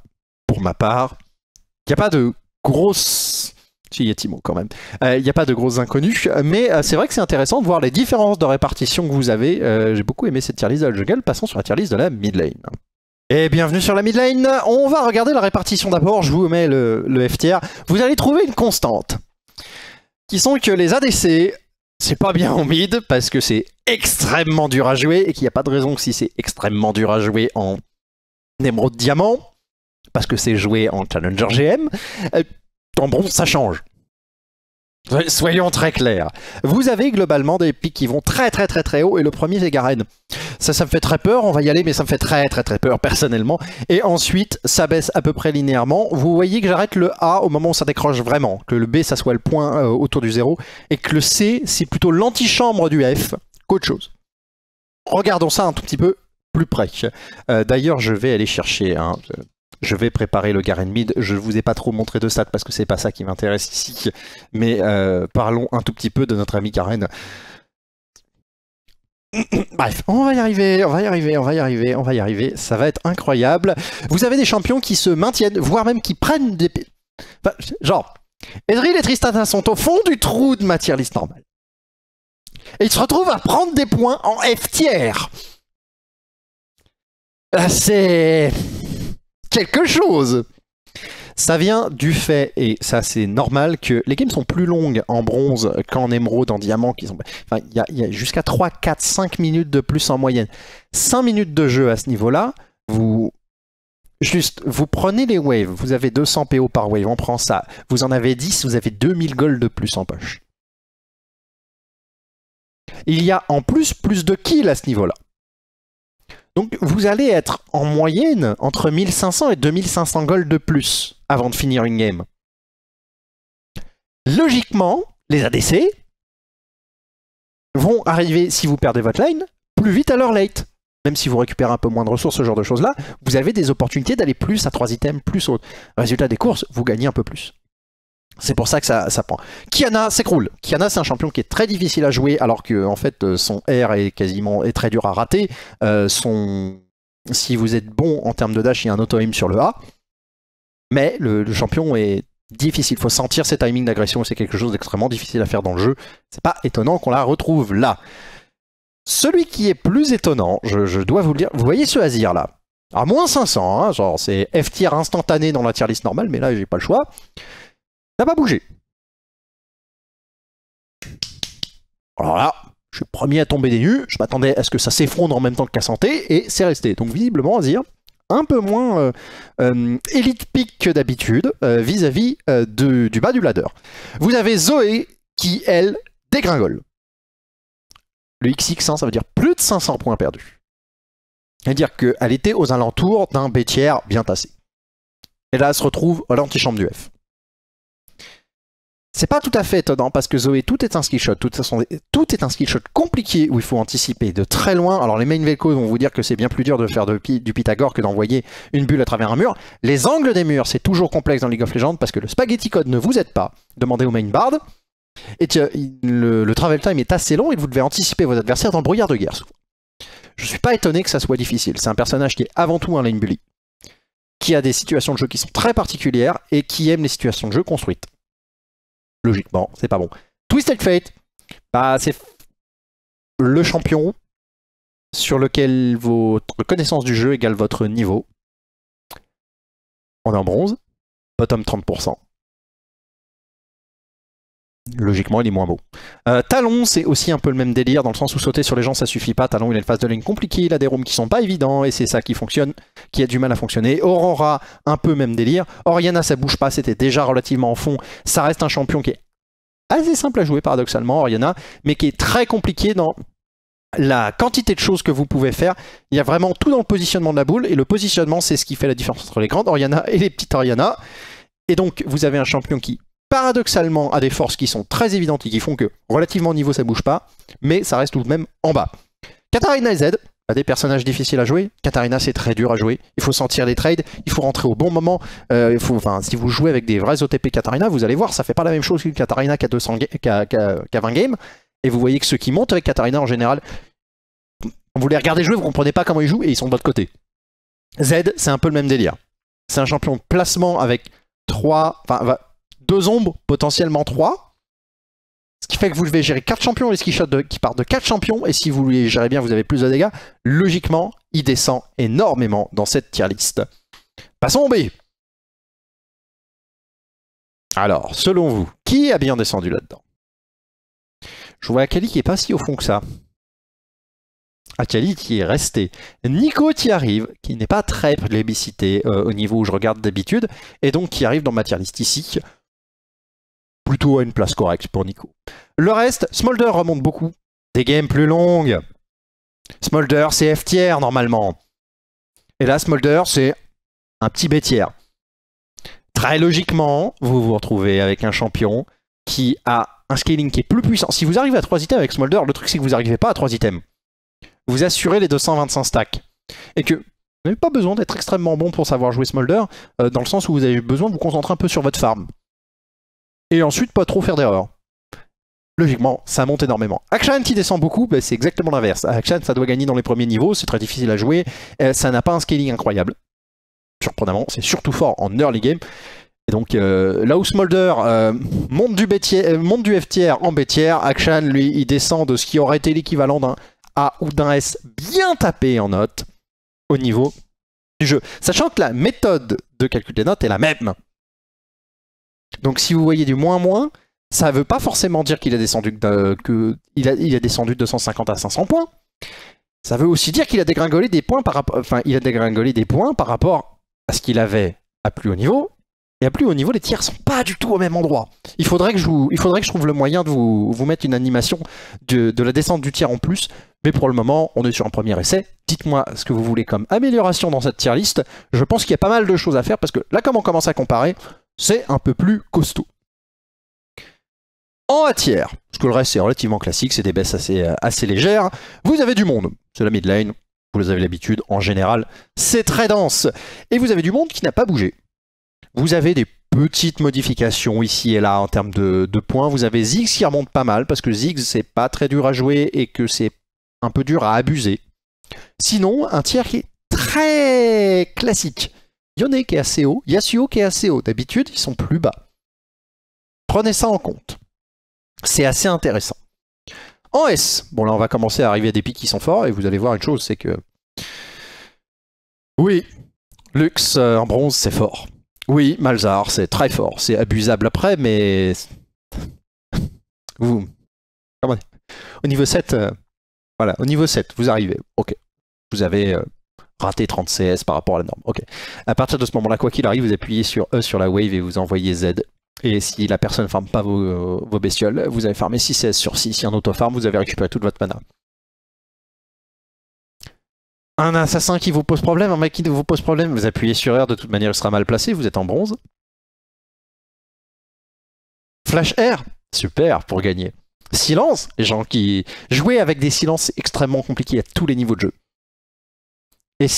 Pour ma part, il n'y a pas de grosses... Si, y a Timo quand même. Euh, il n'y a pas de grosses inconnues, mais euh, c'est vrai que c'est intéressant de voir les différences de répartition que vous avez. Euh, j'ai beaucoup aimé cette tier list de la jungle, passons sur la tier list de la mid lane. Et bienvenue sur la mid lane, on va regarder la répartition d'abord, je vous mets le, le FTR. Vous allez trouver une constante, qui sont que les ADC c'est pas bien en mid parce que c'est extrêmement dur à jouer et qu'il n'y a pas de raison que si c'est extrêmement dur à jouer en émeraude diamant, parce que c'est joué en Challenger GM, euh, en bronze ça change. Soyons très clairs. Vous avez globalement des pics qui vont très très très très haut et le premier c'est Garen. Ça, ça me fait très peur. On va y aller, mais ça me fait très, très, très peur personnellement. Et ensuite, ça baisse à peu près linéairement. Vous voyez que j'arrête le A au moment où ça décroche vraiment, que le B, ça soit le point euh, autour du zéro, et que le C, c'est plutôt l'antichambre du F qu'autre chose. Regardons ça un tout petit peu plus près. Euh, d'ailleurs, je vais aller chercher hein, euh, je vais préparer le Garen Mid. Je ne vous ai pas trop montré de stats parce que c'est pas ça qui m'intéresse ici. Mais parlons un tout petit peu de notre ami Karen. Bref, on va y arriver, on va y arriver, on va y arriver, on va y arriver. Ça va être incroyable. Vous avez des champions qui se maintiennent, voire même qui prennent des... genre, Ezreal et Tristana sont au fond du trou de matière normale. Et ils se retrouvent à prendre des points en F tiers. C'est... quelque chose. Ça vient du fait, et ça c'est normal, que les games sont plus longues en bronze qu'en émeraude, en diamant. Qui sont... Enfin, il y a, jusqu'à 3, 4, 5 minutes de plus en moyenne. 5 minutes de jeu à ce niveau-là, vous Juste, vous prenez les waves, vous avez 200 PO par wave, on prend ça. Vous en avez 10, vous avez 2000 gold de plus en poche. Il y a en plus plus de kills à ce niveau-là. Donc vous allez être en moyenne entre 1500 et 2500 gold de plus avant de finir une game. Logiquement, les ADC vont arriver, si vous perdez votre line, plus vite à leur late. Même si vous récupérez un peu moins de ressources, ce genre de choses-là, vous avez des opportunités d'aller plus à 3 items, plus au Résultat des courses, vous gagnez un peu plus. C'est pour ça que ça, ça prend. Kiana s'écroule. Kiana, c'est un champion qui est très difficile à jouer, alors que en fait euh, son R est quasiment est très dur à rater. Euh, son... Si vous êtes bon en termes de dash, il y a un auto-aim sur le A. Mais le, champion est difficile. Il faut sentir ses timings d'agression. C'est quelque chose d'extrêmement difficile à faire dans le jeu. C'est pas étonnant qu'on la retrouve là. Celui qui est plus étonnant, je, dois vous le dire, vous voyez ce Azir là À moins 500, hein, genre c'est F-tier instantané dans la tier list normale, mais là j'ai pas le choix n'a pas bougé. Alors là, je suis premier à tomber des nues, je m'attendais à ce que ça s'effondre en même temps que la santé, et c'est resté. Donc visiblement, à dire, un peu moins euh, euh que d'habitude euh, vis-à-vis euh, du bas du ladder. Vous avez Zoé qui, elle, dégringole. Le XX1, ça veut dire plus de 500 points perdus. C'est-à-dire qu'elle était aux alentours d'un bétière bien tassé. Et là, elle se retrouve à l'antichambre du F. C'est pas tout à fait étonnant parce que Zoé, tout est un skill shot. Tout, tout est un skillshot compliqué où il faut anticiper de très loin. Alors les main velcos vont vous dire que c'est bien plus dur de faire du Pythagore que d'envoyer une bulle à travers un mur. Les angles des murs, c'est toujours complexe dans League of Legends parce que le spaghetti code ne vous aide pas. Demandez au main bard. Et le, travel time est assez long et vous devez anticiper vos adversaires dans le brouillard de guerre. Je suis pas étonné que ça soit difficile. C'est un personnage qui est avant tout un lane bully, qui a des situations de jeu qui sont très particulières et qui aime les situations de jeu construites logiquement, c'est pas bon. Twisted Fate, bah, c'est le champion sur lequel votre connaissance du jeu égale votre niveau. On est en bronze, bottom 30%. Logiquement, il est moins beau. Euh, Talon, c'est aussi un peu le même délire, dans le sens où sauter sur les gens, ça suffit pas. Talon, il a une phase de ligne compliquée, il a des rooms qui sont pas évidents, et c'est ça qui fonctionne, qui a du mal à fonctionner. Aurora, un peu même délire. Oriana, ça bouge pas, c'était déjà relativement en fond. Ça reste un champion qui est assez simple à jouer, paradoxalement, Oriana, mais qui est très compliqué dans la quantité de choses que vous pouvez faire. Il y a vraiment tout dans le positionnement de la boule, et le positionnement, c'est ce qui fait la différence entre les grandes Oriana et les petites Oriana. Et donc, vous avez un champion qui paradoxalement à des forces qui sont très évidentes et qui font que relativement au niveau ça bouge pas, mais ça reste tout de même en bas. Katarina et Z, a bah, des personnages difficiles à jouer. Katarina, c'est très dur à jouer. Il faut sentir les trades, il faut rentrer au bon moment. Euh, il faut, si vous jouez avec des vrais OTP Katarina, vous allez voir, ça fait pas la même chose qu'une Katarina qui a, 200 20 games. Et vous voyez que ceux qui montent avec Katarina, en général, vous les regardez jouer, vous comprenez pas comment ils jouent et ils sont de votre côté. Z, c'est un peu le même délire. C'est un champion de placement avec 3... Enfin, deux ombres, potentiellement trois. Ce qui fait que vous devez gérer 4 champions, les ski qui partent de 4 champions, et si vous les gérez bien, vous avez plus de dégâts. Logiquement, il descend énormément dans cette tier list. Passons au B. Alors, selon vous, qui a bien descendu là-dedans Je vois Akali qui est pas si au fond que ça. Akali qui est resté. Nico qui arrive, qui n'est pas très plébiscité euh, au niveau où je regarde d'habitude, et donc qui arrive dans ma tier list ici plutôt à une place correcte pour Nico. Le reste, Smolder remonte beaucoup. Des games plus longues. Smolder, c'est F tiers normalement. Et là, Smolder, c'est un petit B tier. Très logiquement, vous vous retrouvez avec un champion qui a un scaling qui est plus puissant. Si vous arrivez à 3 items avec Smolder, le truc c'est que vous n'arrivez pas à 3 items. Vous assurez les 225 stacks. Et que vous n'avez pas besoin d'être extrêmement bon pour savoir jouer Smolder, euh, dans le sens où vous avez besoin de vous concentrer un peu sur votre farm et ensuite pas trop faire d'erreurs. Logiquement, ça monte énormément. Akshan qui descend beaucoup, ben, c'est exactement l'inverse. Akshan, ça doit gagner dans les premiers niveaux, c'est très difficile à jouer, euh, ça n'a pas un scaling incroyable. Surprenamment, c'est surtout fort en early game. Et donc euh, là où Smolder euh, monte, du F monte du B en bêtier Akshan, lui, il descend de ce qui aurait été l'équivalent d'un A ou d'un S bien tapé en note au niveau du jeu. Sachant que la méthode de calcul des notes est la même. Donc si vous voyez du moins moins, ça ne veut pas forcément dire qu'il a descendu de, euh, il a descendu de 250 à 500 points. Ça veut aussi dire qu'il a dégringolé des points par rapport, a dégringolé des points par rapport à ce qu'il avait à plus haut niveau. Et à plus haut niveau, les tiers sont pas du tout au même endroit. Il faudrait que je, il faudrait que je trouve le moyen de vous, mettre une animation de, de la descente du tiers en plus. Mais pour le moment, on est sur un premier essai. Dites-moi ce que vous voulez comme amélioration dans cette tier liste, Je pense qu'il y a pas mal de choses à faire parce que là, comme on commence à comparer, c'est un peu plus costaud. En tiers, parce que le reste c'est relativement classique, c'est des baisses assez, euh, assez légères, vous avez du monde. C'est la mid vous avez l'habitude, en général, c'est très dense. Et vous avez du monde qui n'a pas bougé. Vous avez des petites modifications ici et là en termes de, de points. Vous avez Ziggs qui remonte pas mal, parce que Ziggs c'est pas très dur à jouer et que c'est un peu dur à abuser. Sinon, un tiers qui est très classique. Yone qui est assez haut, Yasuo qui est assez haut. D'habitude, ils sont plus bas. Prenez ça en compte. C'est assez intéressant. En S, bon là on va commencer à arriver à des pics qui sont forts, et vous allez voir une chose, c'est que... Oui, Lux euh, en bronze, c'est fort. Oui, Malzar, c'est très fort. C'est abusable après, mais... vous... Comment Au niveau 7... Euh, voilà, au niveau 7, vous arrivez. Ok. Vous avez euh, raté 30 CS par rapport à la norme. Ok. À partir de ce moment-là, quoi qu'il arrive, vous appuyez sur E sur la wave et vous envoyez Z. Et si la personne ne farme pas vos, euh, vos, bestioles, vous avez farmé 6 CS sur 6. Si un auto farm, vous avez récupéré toute votre mana. Un assassin qui vous pose problème, un mec qui vous pose problème, vous appuyez sur R, de toute manière il sera mal placé, vous êtes en bronze. Flash R, super pour gagner. Silence, les gens qui jouaient avec des silences extrêmement compliqués à tous les niveaux de jeu. Et,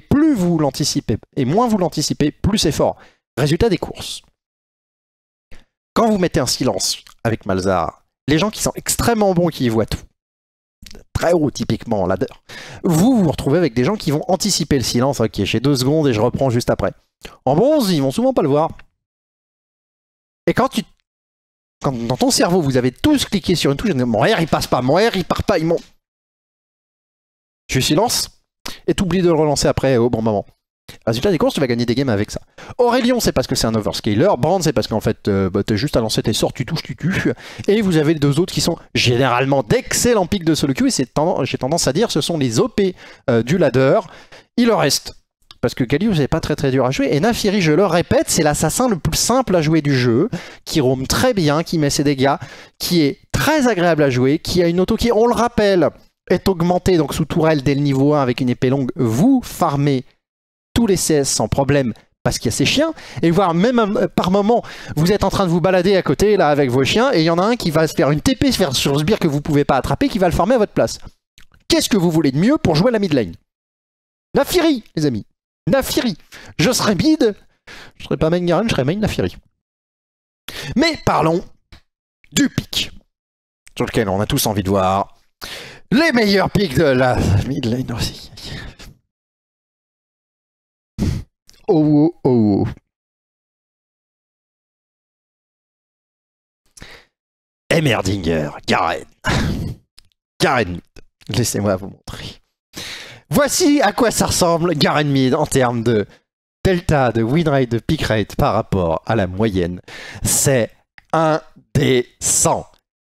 plus vous l'anticipez, et moins vous l'anticipez, plus c'est fort. Résultat des courses. Quand vous mettez un silence avec Malzar, les gens qui sont extrêmement bons, qui y voient tout, très haut typiquement en ladder, vous vous retrouvez avec des gens qui vont anticiper le silence, ok, j'ai deux secondes et je reprends juste après. En bronze, ils vont souvent pas le voir. Et quand tu dans ton cerveau vous avez tous cliqué sur une touche, mon R il passe pas, mon R il part pas, il monte. Je silence, et t'oublies de le relancer après au bon moment. Résultat des courses, tu vas gagner des games avec ça. Aurélion, c'est parce que c'est un overscaler. Brand, c'est parce qu'en fait, euh, bah, tu juste à lancer tes sorts, tu touches, tu tues. Et vous avez les deux autres qui sont généralement d'excellents pics de solo queue. Et j'ai tendance à dire, ce sont les OP euh, du ladder. Il en reste. Parce que Galio, c'est pas très très dur à jouer. Et Nafiri, je le répète, c'est l'assassin le plus simple à jouer du jeu, qui roam très bien, qui met ses dégâts, qui est très agréable à jouer, qui a une auto qui, on le rappelle, est augmenté, donc sous tourelle dès le niveau 1 avec une épée longue, vous farmez tous les CS sans problème parce qu'il y a ces chiens, et voir même euh, par moment, vous êtes en train de vous balader à côté là avec vos chiens, et il y en a un qui va se faire une TP faire sur ce bier que vous pouvez pas attraper, qui va le farmer à votre place. Qu'est-ce que vous voulez de mieux pour jouer la mid lane Nafiri, les amis. Nafiri. Je serais bid. je serais pas main Garen, je serais main Nafiri. Mais parlons du pic, sur lequel on a tous envie de voir les meilleurs pics de la midlane aussi. Oh, oh, oh. oh. Emmerdinger, Garen. Garen Laissez-moi vous montrer. Voici à quoi ça ressemble Garen Mid en termes de delta, de win rate, de pick rate par rapport à la moyenne. C'est un indécent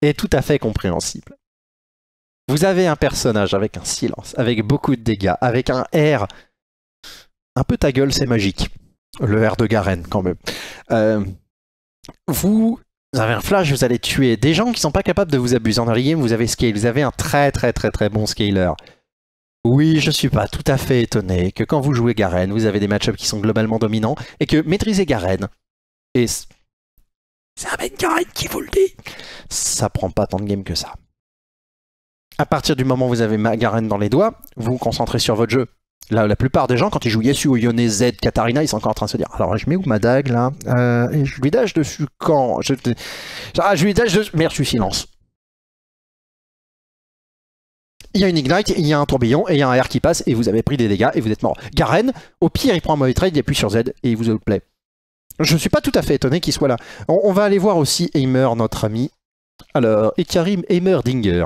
et tout à fait compréhensible. Vous avez un personnage avec un silence, avec beaucoup de dégâts, avec un R. Un peu ta gueule, c'est magique. Le R de Garen, quand même. Euh, vous avez un flash, vous allez tuer des gens qui sont pas capables de vous abuser. En early game, vous avez scale, vous avez un très très très très bon scaler. Oui, je suis pas tout à fait étonné que quand vous jouez Garen, vous avez des matchups qui sont globalement dominants et que maîtriser Garen, et c'est un Garen qui vous le dit, ça prend pas tant de game que ça à partir du moment où vous avez Garen dans les doigts, vous vous concentrez sur votre jeu. Là, la plupart des gens, quand ils jouent Yesu ou Yone Z, Katarina, ils sont encore en train de se dire Alors, je mets où ma dague là euh, Je lui dash dessus quand je... Ah, je lui dash dessus. Merde, je suis silence. Il y a une Ignite, il y a un tourbillon et il y a un air qui passe et vous avez pris des dégâts et vous êtes mort. Garen, au pire, il prend un mauvais trade, il appuie sur Z et il vous plaît. Je ne suis pas tout à fait étonné qu'il soit là. On, va aller voir aussi Aimer, notre ami. Alors, et Karim Dinger.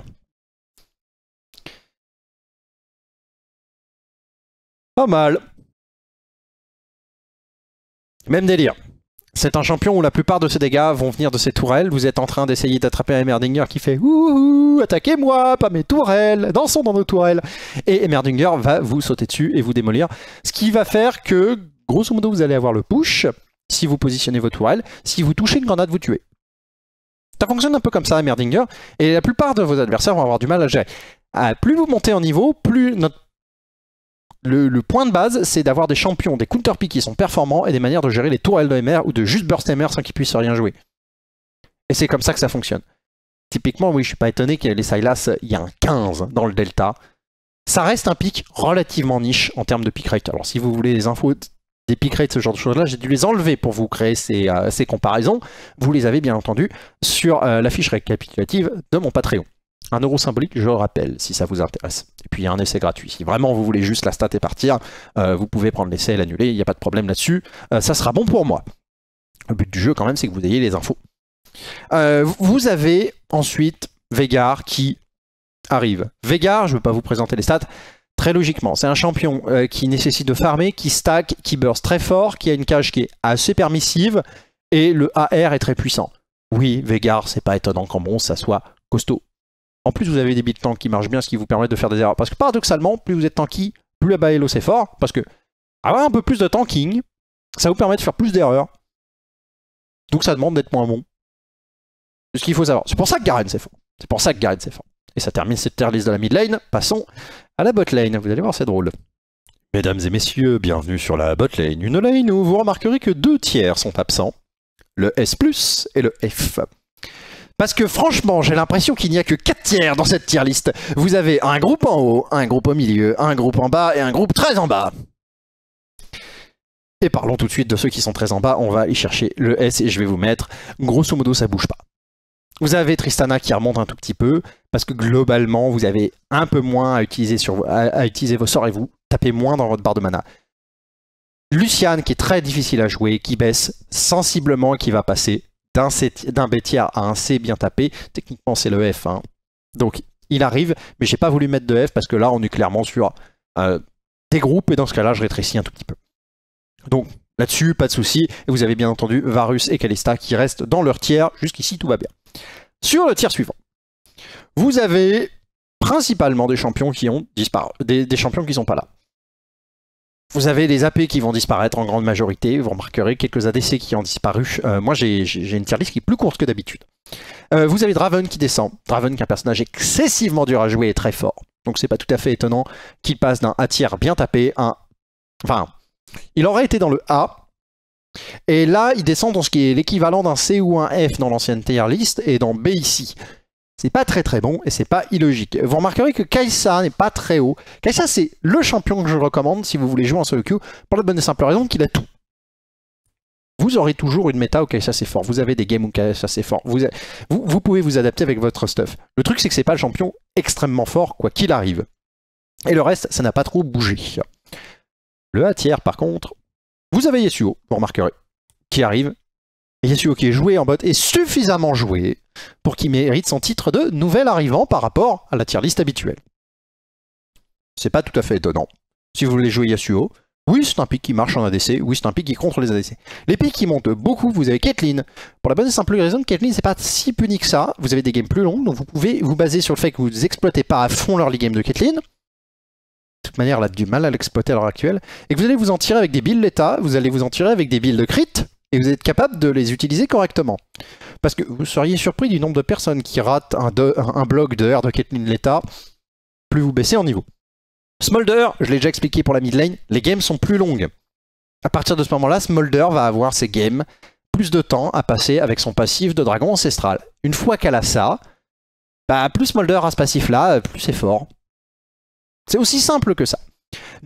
Pas mal. Même délire. C'est un champion où la plupart de ses dégâts vont venir de ses tourelles. Vous êtes en train d'essayer d'attraper un Merdinger qui fait « Ouh, attaquez-moi, pas mes tourelles, dansons dans nos tourelles !» Et Merdinger va vous sauter dessus et vous démolir. Ce qui va faire que, grosso modo, vous allez avoir le push si vous positionnez vos tourelles. Si vous touchez une grenade, vous tuez. Ça fonctionne un peu comme ça, Merdinger, et la plupart de vos adversaires vont avoir du mal à gérer. Ah, plus vous montez en niveau, plus notre le, point de base, c'est d'avoir des champions, des counterpicks qui sont performants et des manières de gérer les de L2MR ou de juste burst MR sans qu'ils puissent rien jouer. Et c'est comme ça que ça fonctionne. Typiquement, oui, je suis pas étonné qu'il y ait les Silas, il y a un 15 dans le Delta. Ça reste un pic relativement niche en termes de pick rate. Alors si vous voulez les infos des pick rates, ce genre de choses-là, j'ai dû les enlever pour vous créer ces, euh, comparaisons. Vous les avez bien entendu sur euh, l'affiche récapitulative de mon Patreon. Un euro symbolique, je rappelle, si ça vous intéresse. Et puis il y a un essai gratuit. Si vraiment vous voulez juste la stat et partir, euh, vous pouvez prendre l'essai et l'annuler, il n'y a pas de problème là-dessus. Euh, ça sera bon pour moi. Le but du jeu quand même, c'est que vous ayez les infos. Euh, vous avez ensuite Vegar qui arrive. Vegar, je ne veux pas vous présenter les stats, très logiquement, c'est un champion qui nécessite de farmer, qui stack, qui burst très fort, qui a une cage qui est assez permissive, et le AR est très puissant. Oui, Vegar, c'est pas étonnant qu'en bon ça soit costaud. En plus, vous avez des bits tank qui marchent bien, ce qui vous permet de faire des erreurs. Parce que paradoxalement, plus vous êtes tanky, plus la Baello c'est fort. Parce que avoir un peu plus de tanking, ça vous permet de faire plus d'erreurs. Donc ça demande d'être moins bon. Ce qu'il faut savoir. C'est pour ça que Garen c'est fort. C'est pour ça que Garen c'est fort. Et ça termine cette tier list de la mid lane. Passons à la bot lane. Vous allez voir, c'est drôle. Mesdames et messieurs, bienvenue sur la bot lane. Une lane où vous remarquerez que deux tiers sont absents. Le S+, et le F. Parce que franchement, j'ai l'impression qu'il n'y a que 4 tiers dans cette tier list. Vous avez un groupe en haut, un groupe au milieu, un groupe en bas et un groupe très en bas. Et parlons tout de suite de ceux qui sont très en bas. On va y chercher le S et je vais vous mettre. Grosso modo, ça bouge pas. Vous avez Tristana qui remonte un tout petit peu, parce que globalement, vous avez un peu moins à utiliser, utiliser vos sorts et vous tapez moins dans votre barre de mana. Luciane qui est très difficile à jouer, qui baisse sensiblement, et qui va passer d'un tiers à un C bien tapé, techniquement c'est le F. Hein. Donc il arrive, mais j'ai pas voulu mettre de F parce que là on est clairement sur euh, des groupes et dans ce cas-là je rétrécis un tout petit peu. Donc là-dessus, pas de souci. Et vous avez bien entendu Varus et Calista qui restent dans leur tiers. Jusqu'ici tout va bien. Sur le tiers suivant, vous avez principalement des champions qui ont disparu, des, des champions qui sont pas là. Vous avez des AP qui vont disparaître en grande majorité. Vous remarquerez quelques ADC qui ont disparu. Euh, moi, j'ai une tier list qui est plus courte que d'habitude. Euh, vous avez Draven qui descend. Draven qui est un personnage excessivement dur à jouer et très fort. Donc c'est pas tout à fait étonnant qu'il passe d'un A tier bien tapé à un... Enfin, il aurait été dans le A. Et là, il descend dans ce qui est l'équivalent d'un C ou un F dans l'ancienne tier list et dans B ici c'est pas très très bon et c'est pas illogique. Vous remarquerez que Kaisa n'est pas très haut. Kaisa c'est le champion que je recommande si vous voulez jouer en solo queue pour la bonne et simple raison qu'il a tout. Vous aurez toujours une méta où Kaisa c'est fort. Vous avez des games où Kaisa c'est fort. Vous, vous, pouvez vous adapter avec votre stuff. Le truc c'est que c'est pas le champion extrêmement fort quoi qu'il arrive. Et le reste ça n'a pas trop bougé. Le A tiers par contre, vous avez Yesuo, vous remarquerez, qui arrive Yasuo qui est joué en bot est suffisamment joué pour qu'il mérite son titre de nouvel arrivant par rapport à la tier list habituelle. C'est pas tout à fait étonnant. Si vous voulez jouer Yasuo, oui, c'est un pick qui marche en ADC, oui, c'est un pick qui contre les ADC. Les picks qui montent beaucoup, vous avez Caitlyn. Pour la bonne et simple raison que Caitlyn, c'est pas si puni que ça. Vous avez des games plus longues, donc vous pouvez vous baser sur le fait que vous exploitez pas à fond l'early game de Caitlyn. De toute manière, elle a du mal à l'exploiter à l'heure actuelle. Et que vous allez vous en tirer avec des builds d'état, vous allez vous en tirer avec des builds de crit, et vous êtes capable de les utiliser correctement. Parce que vous seriez surpris du nombre de personnes qui ratent un, bloc de R de Caitlyn plus vous baissez en niveau. Smolder, je l'ai déjà expliqué pour la mid lane, les games sont plus longues. À partir de ce moment-là, Smolder va avoir ses games plus de temps à passer avec son passif de dragon ancestral. Une fois qu'elle a ça, bah, plus Smolder a ce passif-là, euh, plus c'est fort. C'est aussi simple que ça.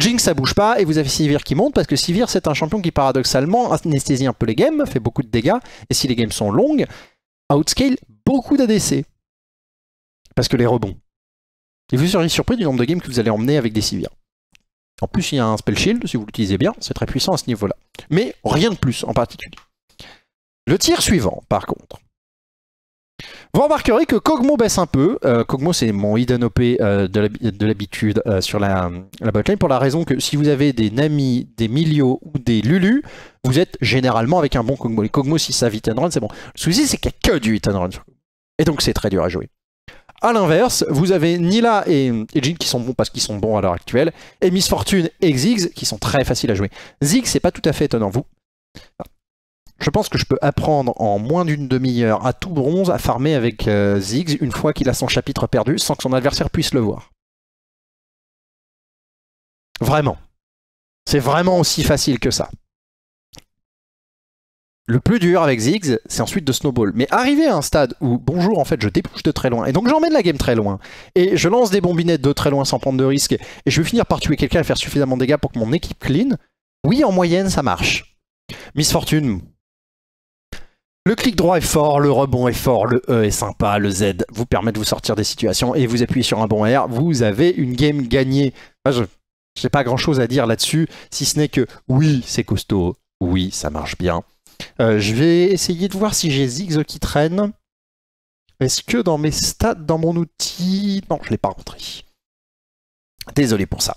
Jinx, ça bouge pas, et vous avez Sivir qui monte, parce que Sivir, c'est un champion qui, paradoxalement, anesthésie un peu les games, fait beaucoup de dégâts, et si les games sont longues, outscale beaucoup d'ADC. Parce que les rebonds. Et vous serez surpris du nombre de games que vous allez emmener avec des Sivir. En plus, il y a un spell shield, si vous l'utilisez bien, c'est très puissant à ce niveau-là. Mais rien de plus en particulier. Le tir suivant, par contre, vous remarquerez que Cogmo baisse un peu. Cogmo, euh, c'est mon hidden euh, de l'habitude euh, sur la, la botlane pour la raison que si vous avez des Nami, des Milio ou des Lulu, vous êtes généralement avec un bon Kog'Maw. Les Kog'Maw, si ça vit run, c'est bon. Le souci, c'est qu'il n'y a que du hit run Et donc, c'est très dur à jouer. A l'inverse, vous avez Nila et, et qui sont bons parce qu'ils sont bons à l'heure actuelle, et Miss Fortune et Ziggs qui sont très faciles à jouer. Ziggs, c'est pas tout à fait étonnant. Vous, je pense que je peux apprendre en moins d'une demi-heure à tout bronze à farmer avec euh, Ziggs une fois qu'il a son chapitre perdu sans que son adversaire puisse le voir. Vraiment. C'est vraiment aussi facile que ça. Le plus dur avec Ziggs, c'est ensuite de snowball. Mais arriver à un stade où, bonjour, en fait, je dépouche de très loin, et donc j'emmène la game très loin, et je lance des bombinettes de très loin sans prendre de risque, et je vais finir par tuer quelqu'un et faire suffisamment de dégâts pour que mon équipe clean, oui, en moyenne, ça marche. Miss Fortune, le clic droit est fort, le rebond est fort, le E est sympa, le Z vous permet de vous sortir des situations et vous appuyez sur un bon R, vous avez une game gagnée. je n'ai pas grand-chose à dire là-dessus, si ce n'est que oui, c'est costaud, oui, ça marche bien. Euh, je vais essayer de voir si j'ai Ziggs qui traîne. Est-ce que dans mes stats, dans mon outil... Non, je ne l'ai pas rentré. Désolé pour ça.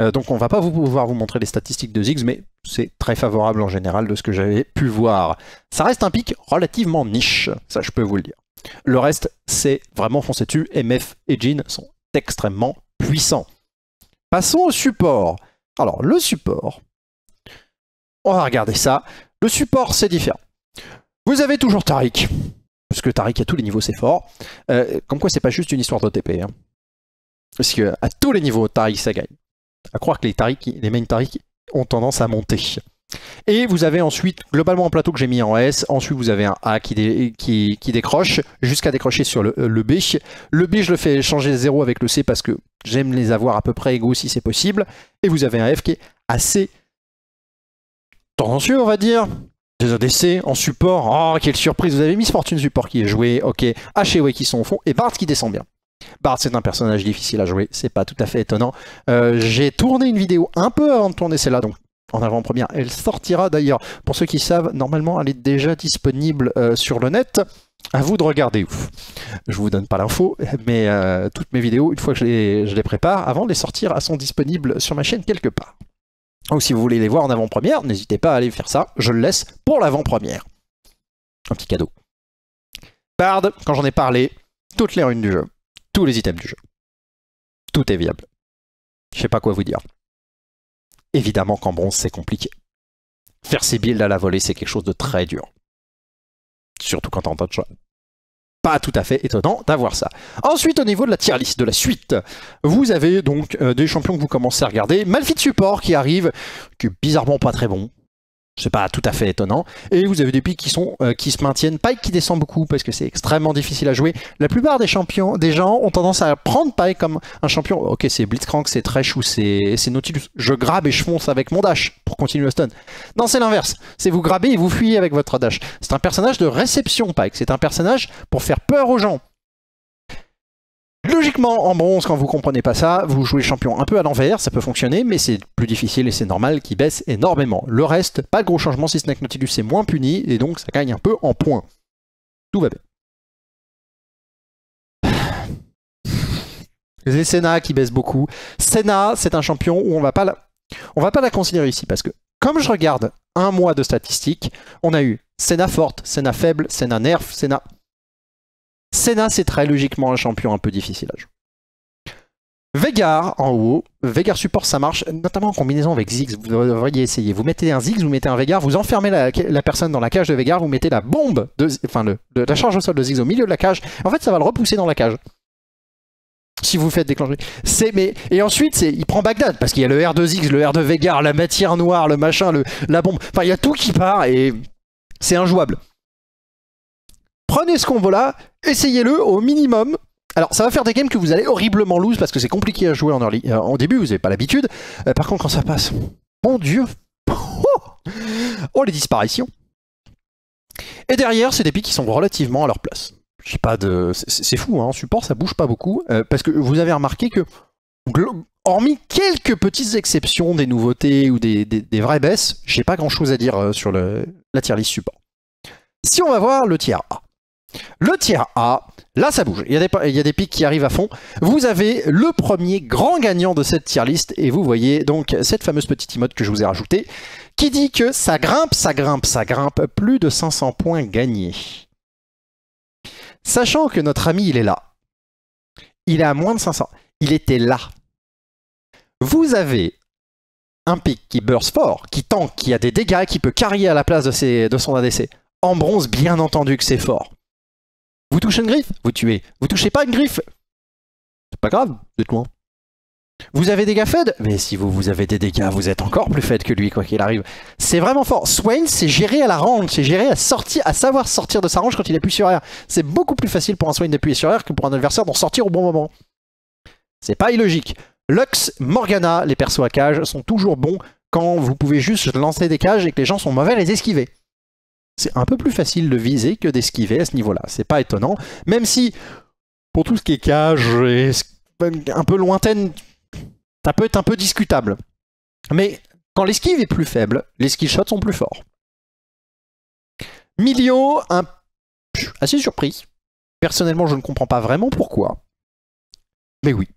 Euh, donc on va pas vous pouvoir vous montrer les statistiques de Ziggs, mais c'est très favorable en général de ce que j'avais pu voir. Ça reste un pic relativement niche, ça je peux vous le dire. Le reste, c'est vraiment foncé dessus. MF et Jean sont extrêmement puissants. Passons au support. Alors le support, on va regarder ça. Le support, c'est différent. Vous avez toujours Tariq, parce que Tariq à tous les niveaux c'est fort. Euh, comme quoi c'est pas juste une histoire d'OTP. Hein. Parce que à tous les niveaux, Tariq ça gagne à croire que les, tarifs, les main tarifs ont tendance à monter. Et vous avez ensuite, globalement, un plateau que j'ai mis en S. Ensuite, vous avez un A qui, qui, décroche jusqu'à décrocher sur le, B. Le B, je le fais changer 0 avec le C parce que j'aime les avoir à peu près égaux si c'est possible. Et vous avez un F qui est assez tendancieux, on va dire. Des ADC en support. Oh, quelle surprise. Vous avez mis Fortune support qui est joué. Ok. H et W qui sont au fond. Et Bart qui descend bien. Bard, c'est un personnage difficile à jouer, c'est pas tout à fait étonnant. Euh, j'ai tourné une vidéo un peu avant de tourner celle-là, donc en avant-première. Elle sortira d'ailleurs, pour ceux qui savent, normalement elle est déjà disponible euh, sur le net. À vous de regarder. Ouf. Je vous donne pas l'info, mais euh, toutes mes vidéos, une fois que je les, prépare, avant de les sortir, elles sont disponibles sur ma chaîne quelque part. Donc si vous voulez les voir en avant-première, n'hésitez pas à aller faire ça. Je le laisse pour l'avant-première. Un petit cadeau. Bard, quand j'en ai parlé, toutes les runes du jeu les items du jeu. Tout est viable. Je sais pas quoi vous dire. Évidemment qu'en bronze, c'est compliqué. Faire ses builds à la volée, c'est quelque chose de très dur. Surtout quand on de choix. Pas tout à fait étonnant d'avoir ça. Ensuite, au niveau de la tier list, de la suite, vous avez donc euh, des champions que vous commencez à regarder. Malphite Support qui arrive, qui est bizarrement pas très bon c'est pas tout à fait étonnant. Et vous avez des pics qui, sont, euh, qui se maintiennent. Pike qui descend beaucoup parce que c'est extrêmement difficile à jouer. La plupart des champions, des gens ont tendance à prendre Pike comme un champion. Ok, c'est Blitzcrank, c'est Thresh ou c'est Nautilus. Je grabe et je fonce avec mon dash pour continuer le stun. Non, c'est l'inverse. C'est vous grabez et vous fuyez avec votre dash. C'est un personnage de réception, Pike. C'est un personnage pour faire peur aux gens. Logiquement, en bronze, quand vous comprenez pas ça, vous jouez champion un peu à l'envers, ça peut fonctionner, mais c'est plus difficile et c'est normal qu'il baisse énormément. Le reste, pas de gros changement, si Snack n'est Nautilus est moins puni, et donc ça gagne un peu en points. Tout va bien. Les Senna qui baisse beaucoup. Senna, c'est un champion où on va pas On va pas la considérer ici, parce que comme je regarde un mois de statistiques, on a eu Senna forte, Senna faible, Senna nerf, Senna... Senna, c'est très logiquement un champion un peu difficile à jouer. Vegar en haut, Vegar support ça marche, notamment en combinaison avec Ziggs, vous devriez essayer. Vous mettez un Ziggs, vous mettez un Vegar, vous enfermez la, personne dans la cage de Vegar, vous mettez la bombe, de, enfin la charge au sol de Ziggs au milieu de la cage, en fait ça va le repousser dans la cage. Si vous faites déclencher. C'est mais et ensuite il prend Bagdad parce qu'il y a le r de Ziggs, le r de Vegar, la matière noire, le machin, la bombe. Enfin il y a tout qui part et c'est injouable. Prenez ce combo-là, essayez-le au minimum. Alors, ça va faire des games que vous allez horriblement lose parce que c'est compliqué à jouer en, euh, en début, vous n'avez pas l'habitude. Euh, par contre, quand ça passe, mon dieu, oh, les disparitions. Et derrière, c'est des pics qui sont relativement à leur place. J'ai pas de, c'est fou, hein, en support ça bouge pas beaucoup euh, parce que vous avez remarqué que Hormis quelques petites exceptions, des nouveautés ou des, vraies baisses, j'ai pas grand chose à dire sur le, la tier list support. Si on va voir le tiers A. Le tiers A, là ça bouge, il y, a des, pics qui arrivent à fond. Vous avez le premier grand gagnant de cette tier list et vous voyez donc cette fameuse petite emote que je vous ai rajoutée qui dit que ça grimpe, ça grimpe, ça grimpe, plus de 500 points gagnés. Sachant que notre ami il est là, il est à moins de 500, il était là. Vous avez un pic qui burst fort, qui tank, qui a des dégâts, qui peut carrier à la place de, de son ADC. En bronze, bien entendu que c'est fort. Vous touchez une griffe Vous tuez. Vous touchez pas une griffe C'est pas grave, dites-moi. Vous avez dégâts fed Mais si vous, vous avez des dégâts, vous êtes encore plus fed que lui, quoi qu'il arrive. C'est vraiment fort. Swain, c'est géré à la range, c'est géré à sortir, à savoir sortir de sa range quand il appuie sur R. C'est beaucoup plus facile pour un Swain d'appuyer sur R que pour un adversaire d'en sortir au bon moment. C'est pas illogique. Lux, Morgana, les persos à cage sont toujours bons quand vous pouvez juste lancer des cages et que les gens sont mauvais à les esquiver c'est un peu plus facile de viser que d'esquiver à ce niveau-là. C'est pas étonnant, même si pour tout ce qui est cage et un peu lointaine, ça peut être un peu discutable. Mais quand l'esquive est plus faible, les skillshots shots sont plus forts. Milio, un... assez surpris. Personnellement, je ne comprends pas vraiment pourquoi. Mais oui,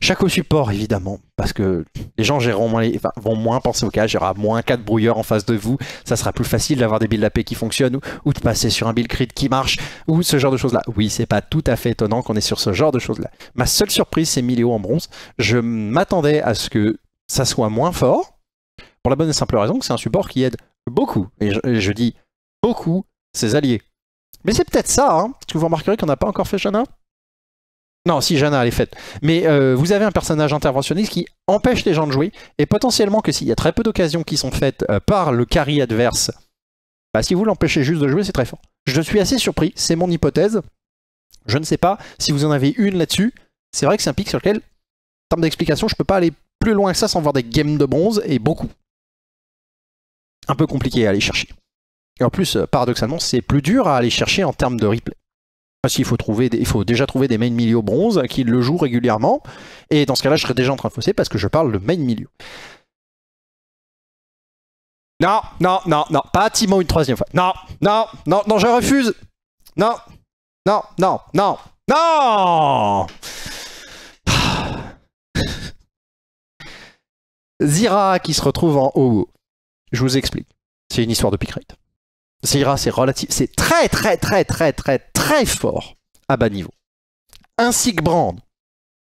chaque support, évidemment, parce que les gens géreront vont moins penser au cas, il y aura moins 4 brouilleurs en face de vous, ça sera plus facile d'avoir des builds AP qui fonctionnent ou, de passer sur un bill crit qui marche ou ce genre de choses-là. Oui, c'est pas tout à fait étonnant qu'on est sur ce genre de choses-là. Ma seule surprise, c'est Milio en bronze. Je m'attendais à ce que ça soit moins fort, pour la bonne et simple raison que c'est un support qui aide beaucoup, et je, dis beaucoup, ses alliés. Mais c'est peut-être ça, hein, parce que vous remarquerez qu'on n'a pas encore fait Shana non, si, Jana, elle est faite. Mais euh, vous avez un personnage interventionniste qui empêche les gens de jouer, et potentiellement que s'il y a très peu d'occasions qui sont faites euh, par le carry adverse, bah, si vous l'empêchez juste de jouer, c'est très fort. Je suis assez surpris, c'est mon hypothèse. Je ne sais pas si vous en avez une là-dessus. C'est vrai que c'est un pic sur lequel, en termes d'explication, je ne peux pas aller plus loin que ça sans voir des games de bronze, et beaucoup. Un peu compliqué à aller chercher. Et en plus, euh, paradoxalement, c'est plus dur à aller chercher en termes de replay. Parce qu'il faut, il faut déjà trouver des main milieu bronze qui le jouent régulièrement. Et dans ce cas-là, je serais déjà en train de fausser parce que je parle de main milieu. Non, non, non, non, pas Timon une troisième fois. Non, non, non, non, je refuse. Non, non, non, non, non Zira qui se retrouve en haut. Je vous explique. C'est une histoire de pick rate. Zira, c'est relatif, c'est très, très, très, très, très, très fort à bas niveau, ainsi que Brand.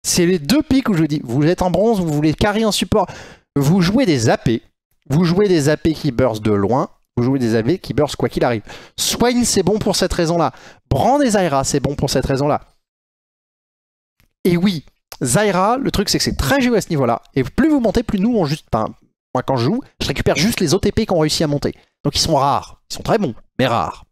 C'est les deux pics où je dis, vous êtes en bronze, vous voulez carry en support, vous jouez des AP, vous jouez des AP qui burst de loin, vous jouez des AP qui burst quoi qu'il arrive. Swain, c'est bon pour cette raison-là. Brand et Zaira, c'est bon pour cette raison-là. Et oui, Zaira, le truc c'est que c'est très joué à ce niveau-là, et plus vous montez, plus nous on juste... Enfin, moi quand je joue, je récupère juste les OTP qu'on réussit réussi à monter. Donc ils sont rares, ils sont très bons, mais rares.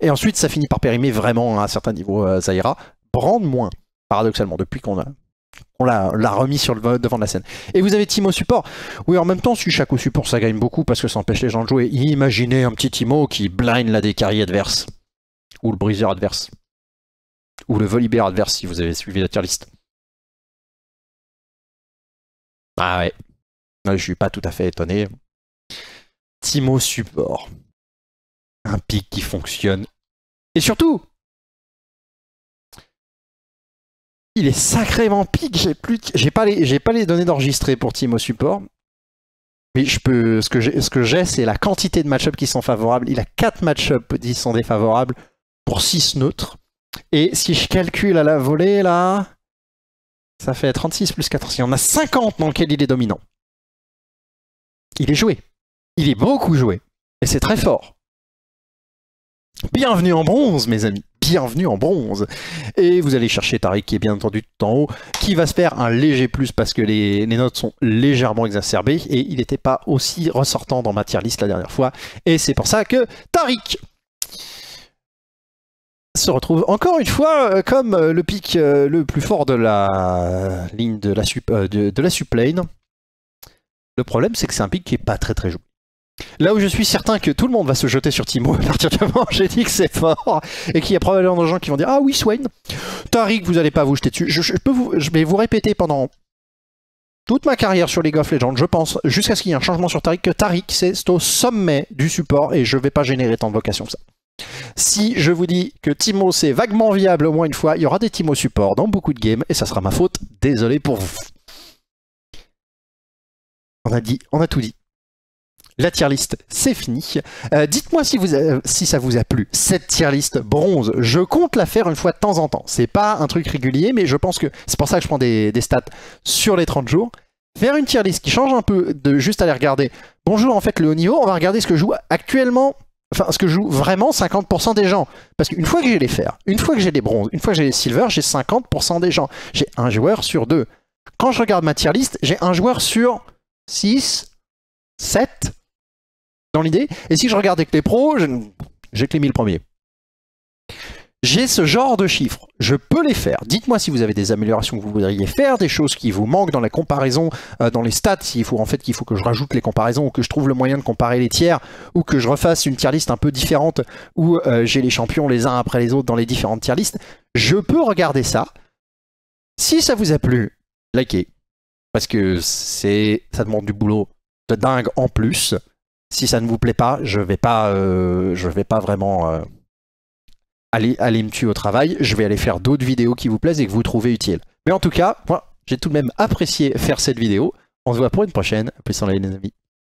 Et ensuite, ça finit par périmer vraiment hein, à un certain niveau euh, Zaira. Brand moins, paradoxalement, depuis qu'on l'a remis sur le devant de la scène. Et vous avez Timo support. Oui, en même temps, si chaque support, ça gagne beaucoup parce que ça empêche les gens de jouer. Imaginez un petit Timo qui blinde la décarie adverse. Ou le briseur adverse. Ou le Volibear adverse si vous avez suivi la tier list. Ah ouais. Je suis pas tout à fait étonné. Timo support un pic qui fonctionne. Et surtout, il est sacrément pic. J'ai plus, j'ai pas les, j'ai pas les données d'enregistrer pour Team au support. Mais je peux, ce que j'ai, ce que j'ai, c'est la quantité de match qui sont favorables. Il a 4 match qui sont défavorables pour 6 neutres. Et si je calcule à la volée, là, ça fait 36 plus 4. Il y en a 50 dans lesquels il est dominant. Il est joué. Il est beaucoup joué. Et c'est très fort. Bienvenue en bronze, mes amis. Bienvenue en bronze. Et vous allez chercher Tariq, qui est bien entendu tout en haut, qui va se faire un léger plus parce que les, notes sont légèrement exacerbées et il n'était pas aussi ressortant dans ma tier la dernière fois. Et c'est pour ça que Tariq se retrouve encore une fois euh, comme euh, le pic euh, le plus fort de la ligne de la, suplane. Le problème, c'est que c'est un pic qui n'est pas très très joué. Là où je suis certain que tout le monde va se jeter sur Timo à partir du moment où j'ai dit que c'est fort et qu'il y a probablement des gens qui vont dire Ah oui, Swain, Tariq, vous allez pas vous jeter dessus. Je, vais vous répéter pendant toute ma carrière sur League of Legends, je pense, jusqu'à ce qu'il y ait un changement sur Tariq, que Tariq, c'est au sommet du support et je vais pas générer tant de vocation que ça. Si je vous dis que Timo c'est vaguement viable au moins une fois, il y aura des Timo support dans beaucoup de games et ça sera ma faute. Désolé pour vous. On a dit, on a tout dit. La tier list, c'est fini. Euh, dites-moi si, ça vous a plu. Cette tier list bronze, je compte la faire une fois de temps en temps. C'est pas un truc régulier, mais je pense que c'est pour ça que je prends des, stats sur les 30 jours. Faire une tier list qui change un peu de juste aller regarder. Bonjour, en fait, le haut niveau, on va regarder ce que joue actuellement enfin ce que joue vraiment 50% des gens. Parce qu'une fois que j'ai les fers, une fois que j'ai les bronzes, une fois que j'ai les silver, j'ai 50% des gens. J'ai un joueur sur deux. Quand je regarde ma tier list, j'ai un joueur sur 6, 7, dans l'idée. Et si je regarde que les pros, j'ai que les 1000 premiers. J'ai ce genre de chiffres, je peux les faire. Dites-moi si vous avez des améliorations que vous voudriez faire, des choses qui vous manquent dans la comparaison, euh, dans les stats, s'il faut en fait qu'il faut que je rajoute les comparaisons ou que je trouve le moyen de comparer les tiers ou que je refasse une tier list un peu différente où euh, j'ai les champions les uns après les autres dans les différentes tier listes. Je peux regarder ça. Si ça vous a plu, likez parce que c'est ça demande du boulot de dingue en plus si ça ne vous plaît pas, je vais pas, euh, je vais pas vraiment euh, aller, me tuer au travail. Je vais aller faire d'autres vidéos qui vous plaisent et que vous trouvez utiles. Mais en tout cas, j'ai tout de même apprécié faire cette vidéo. On se voit pour une prochaine. Plus en les amis.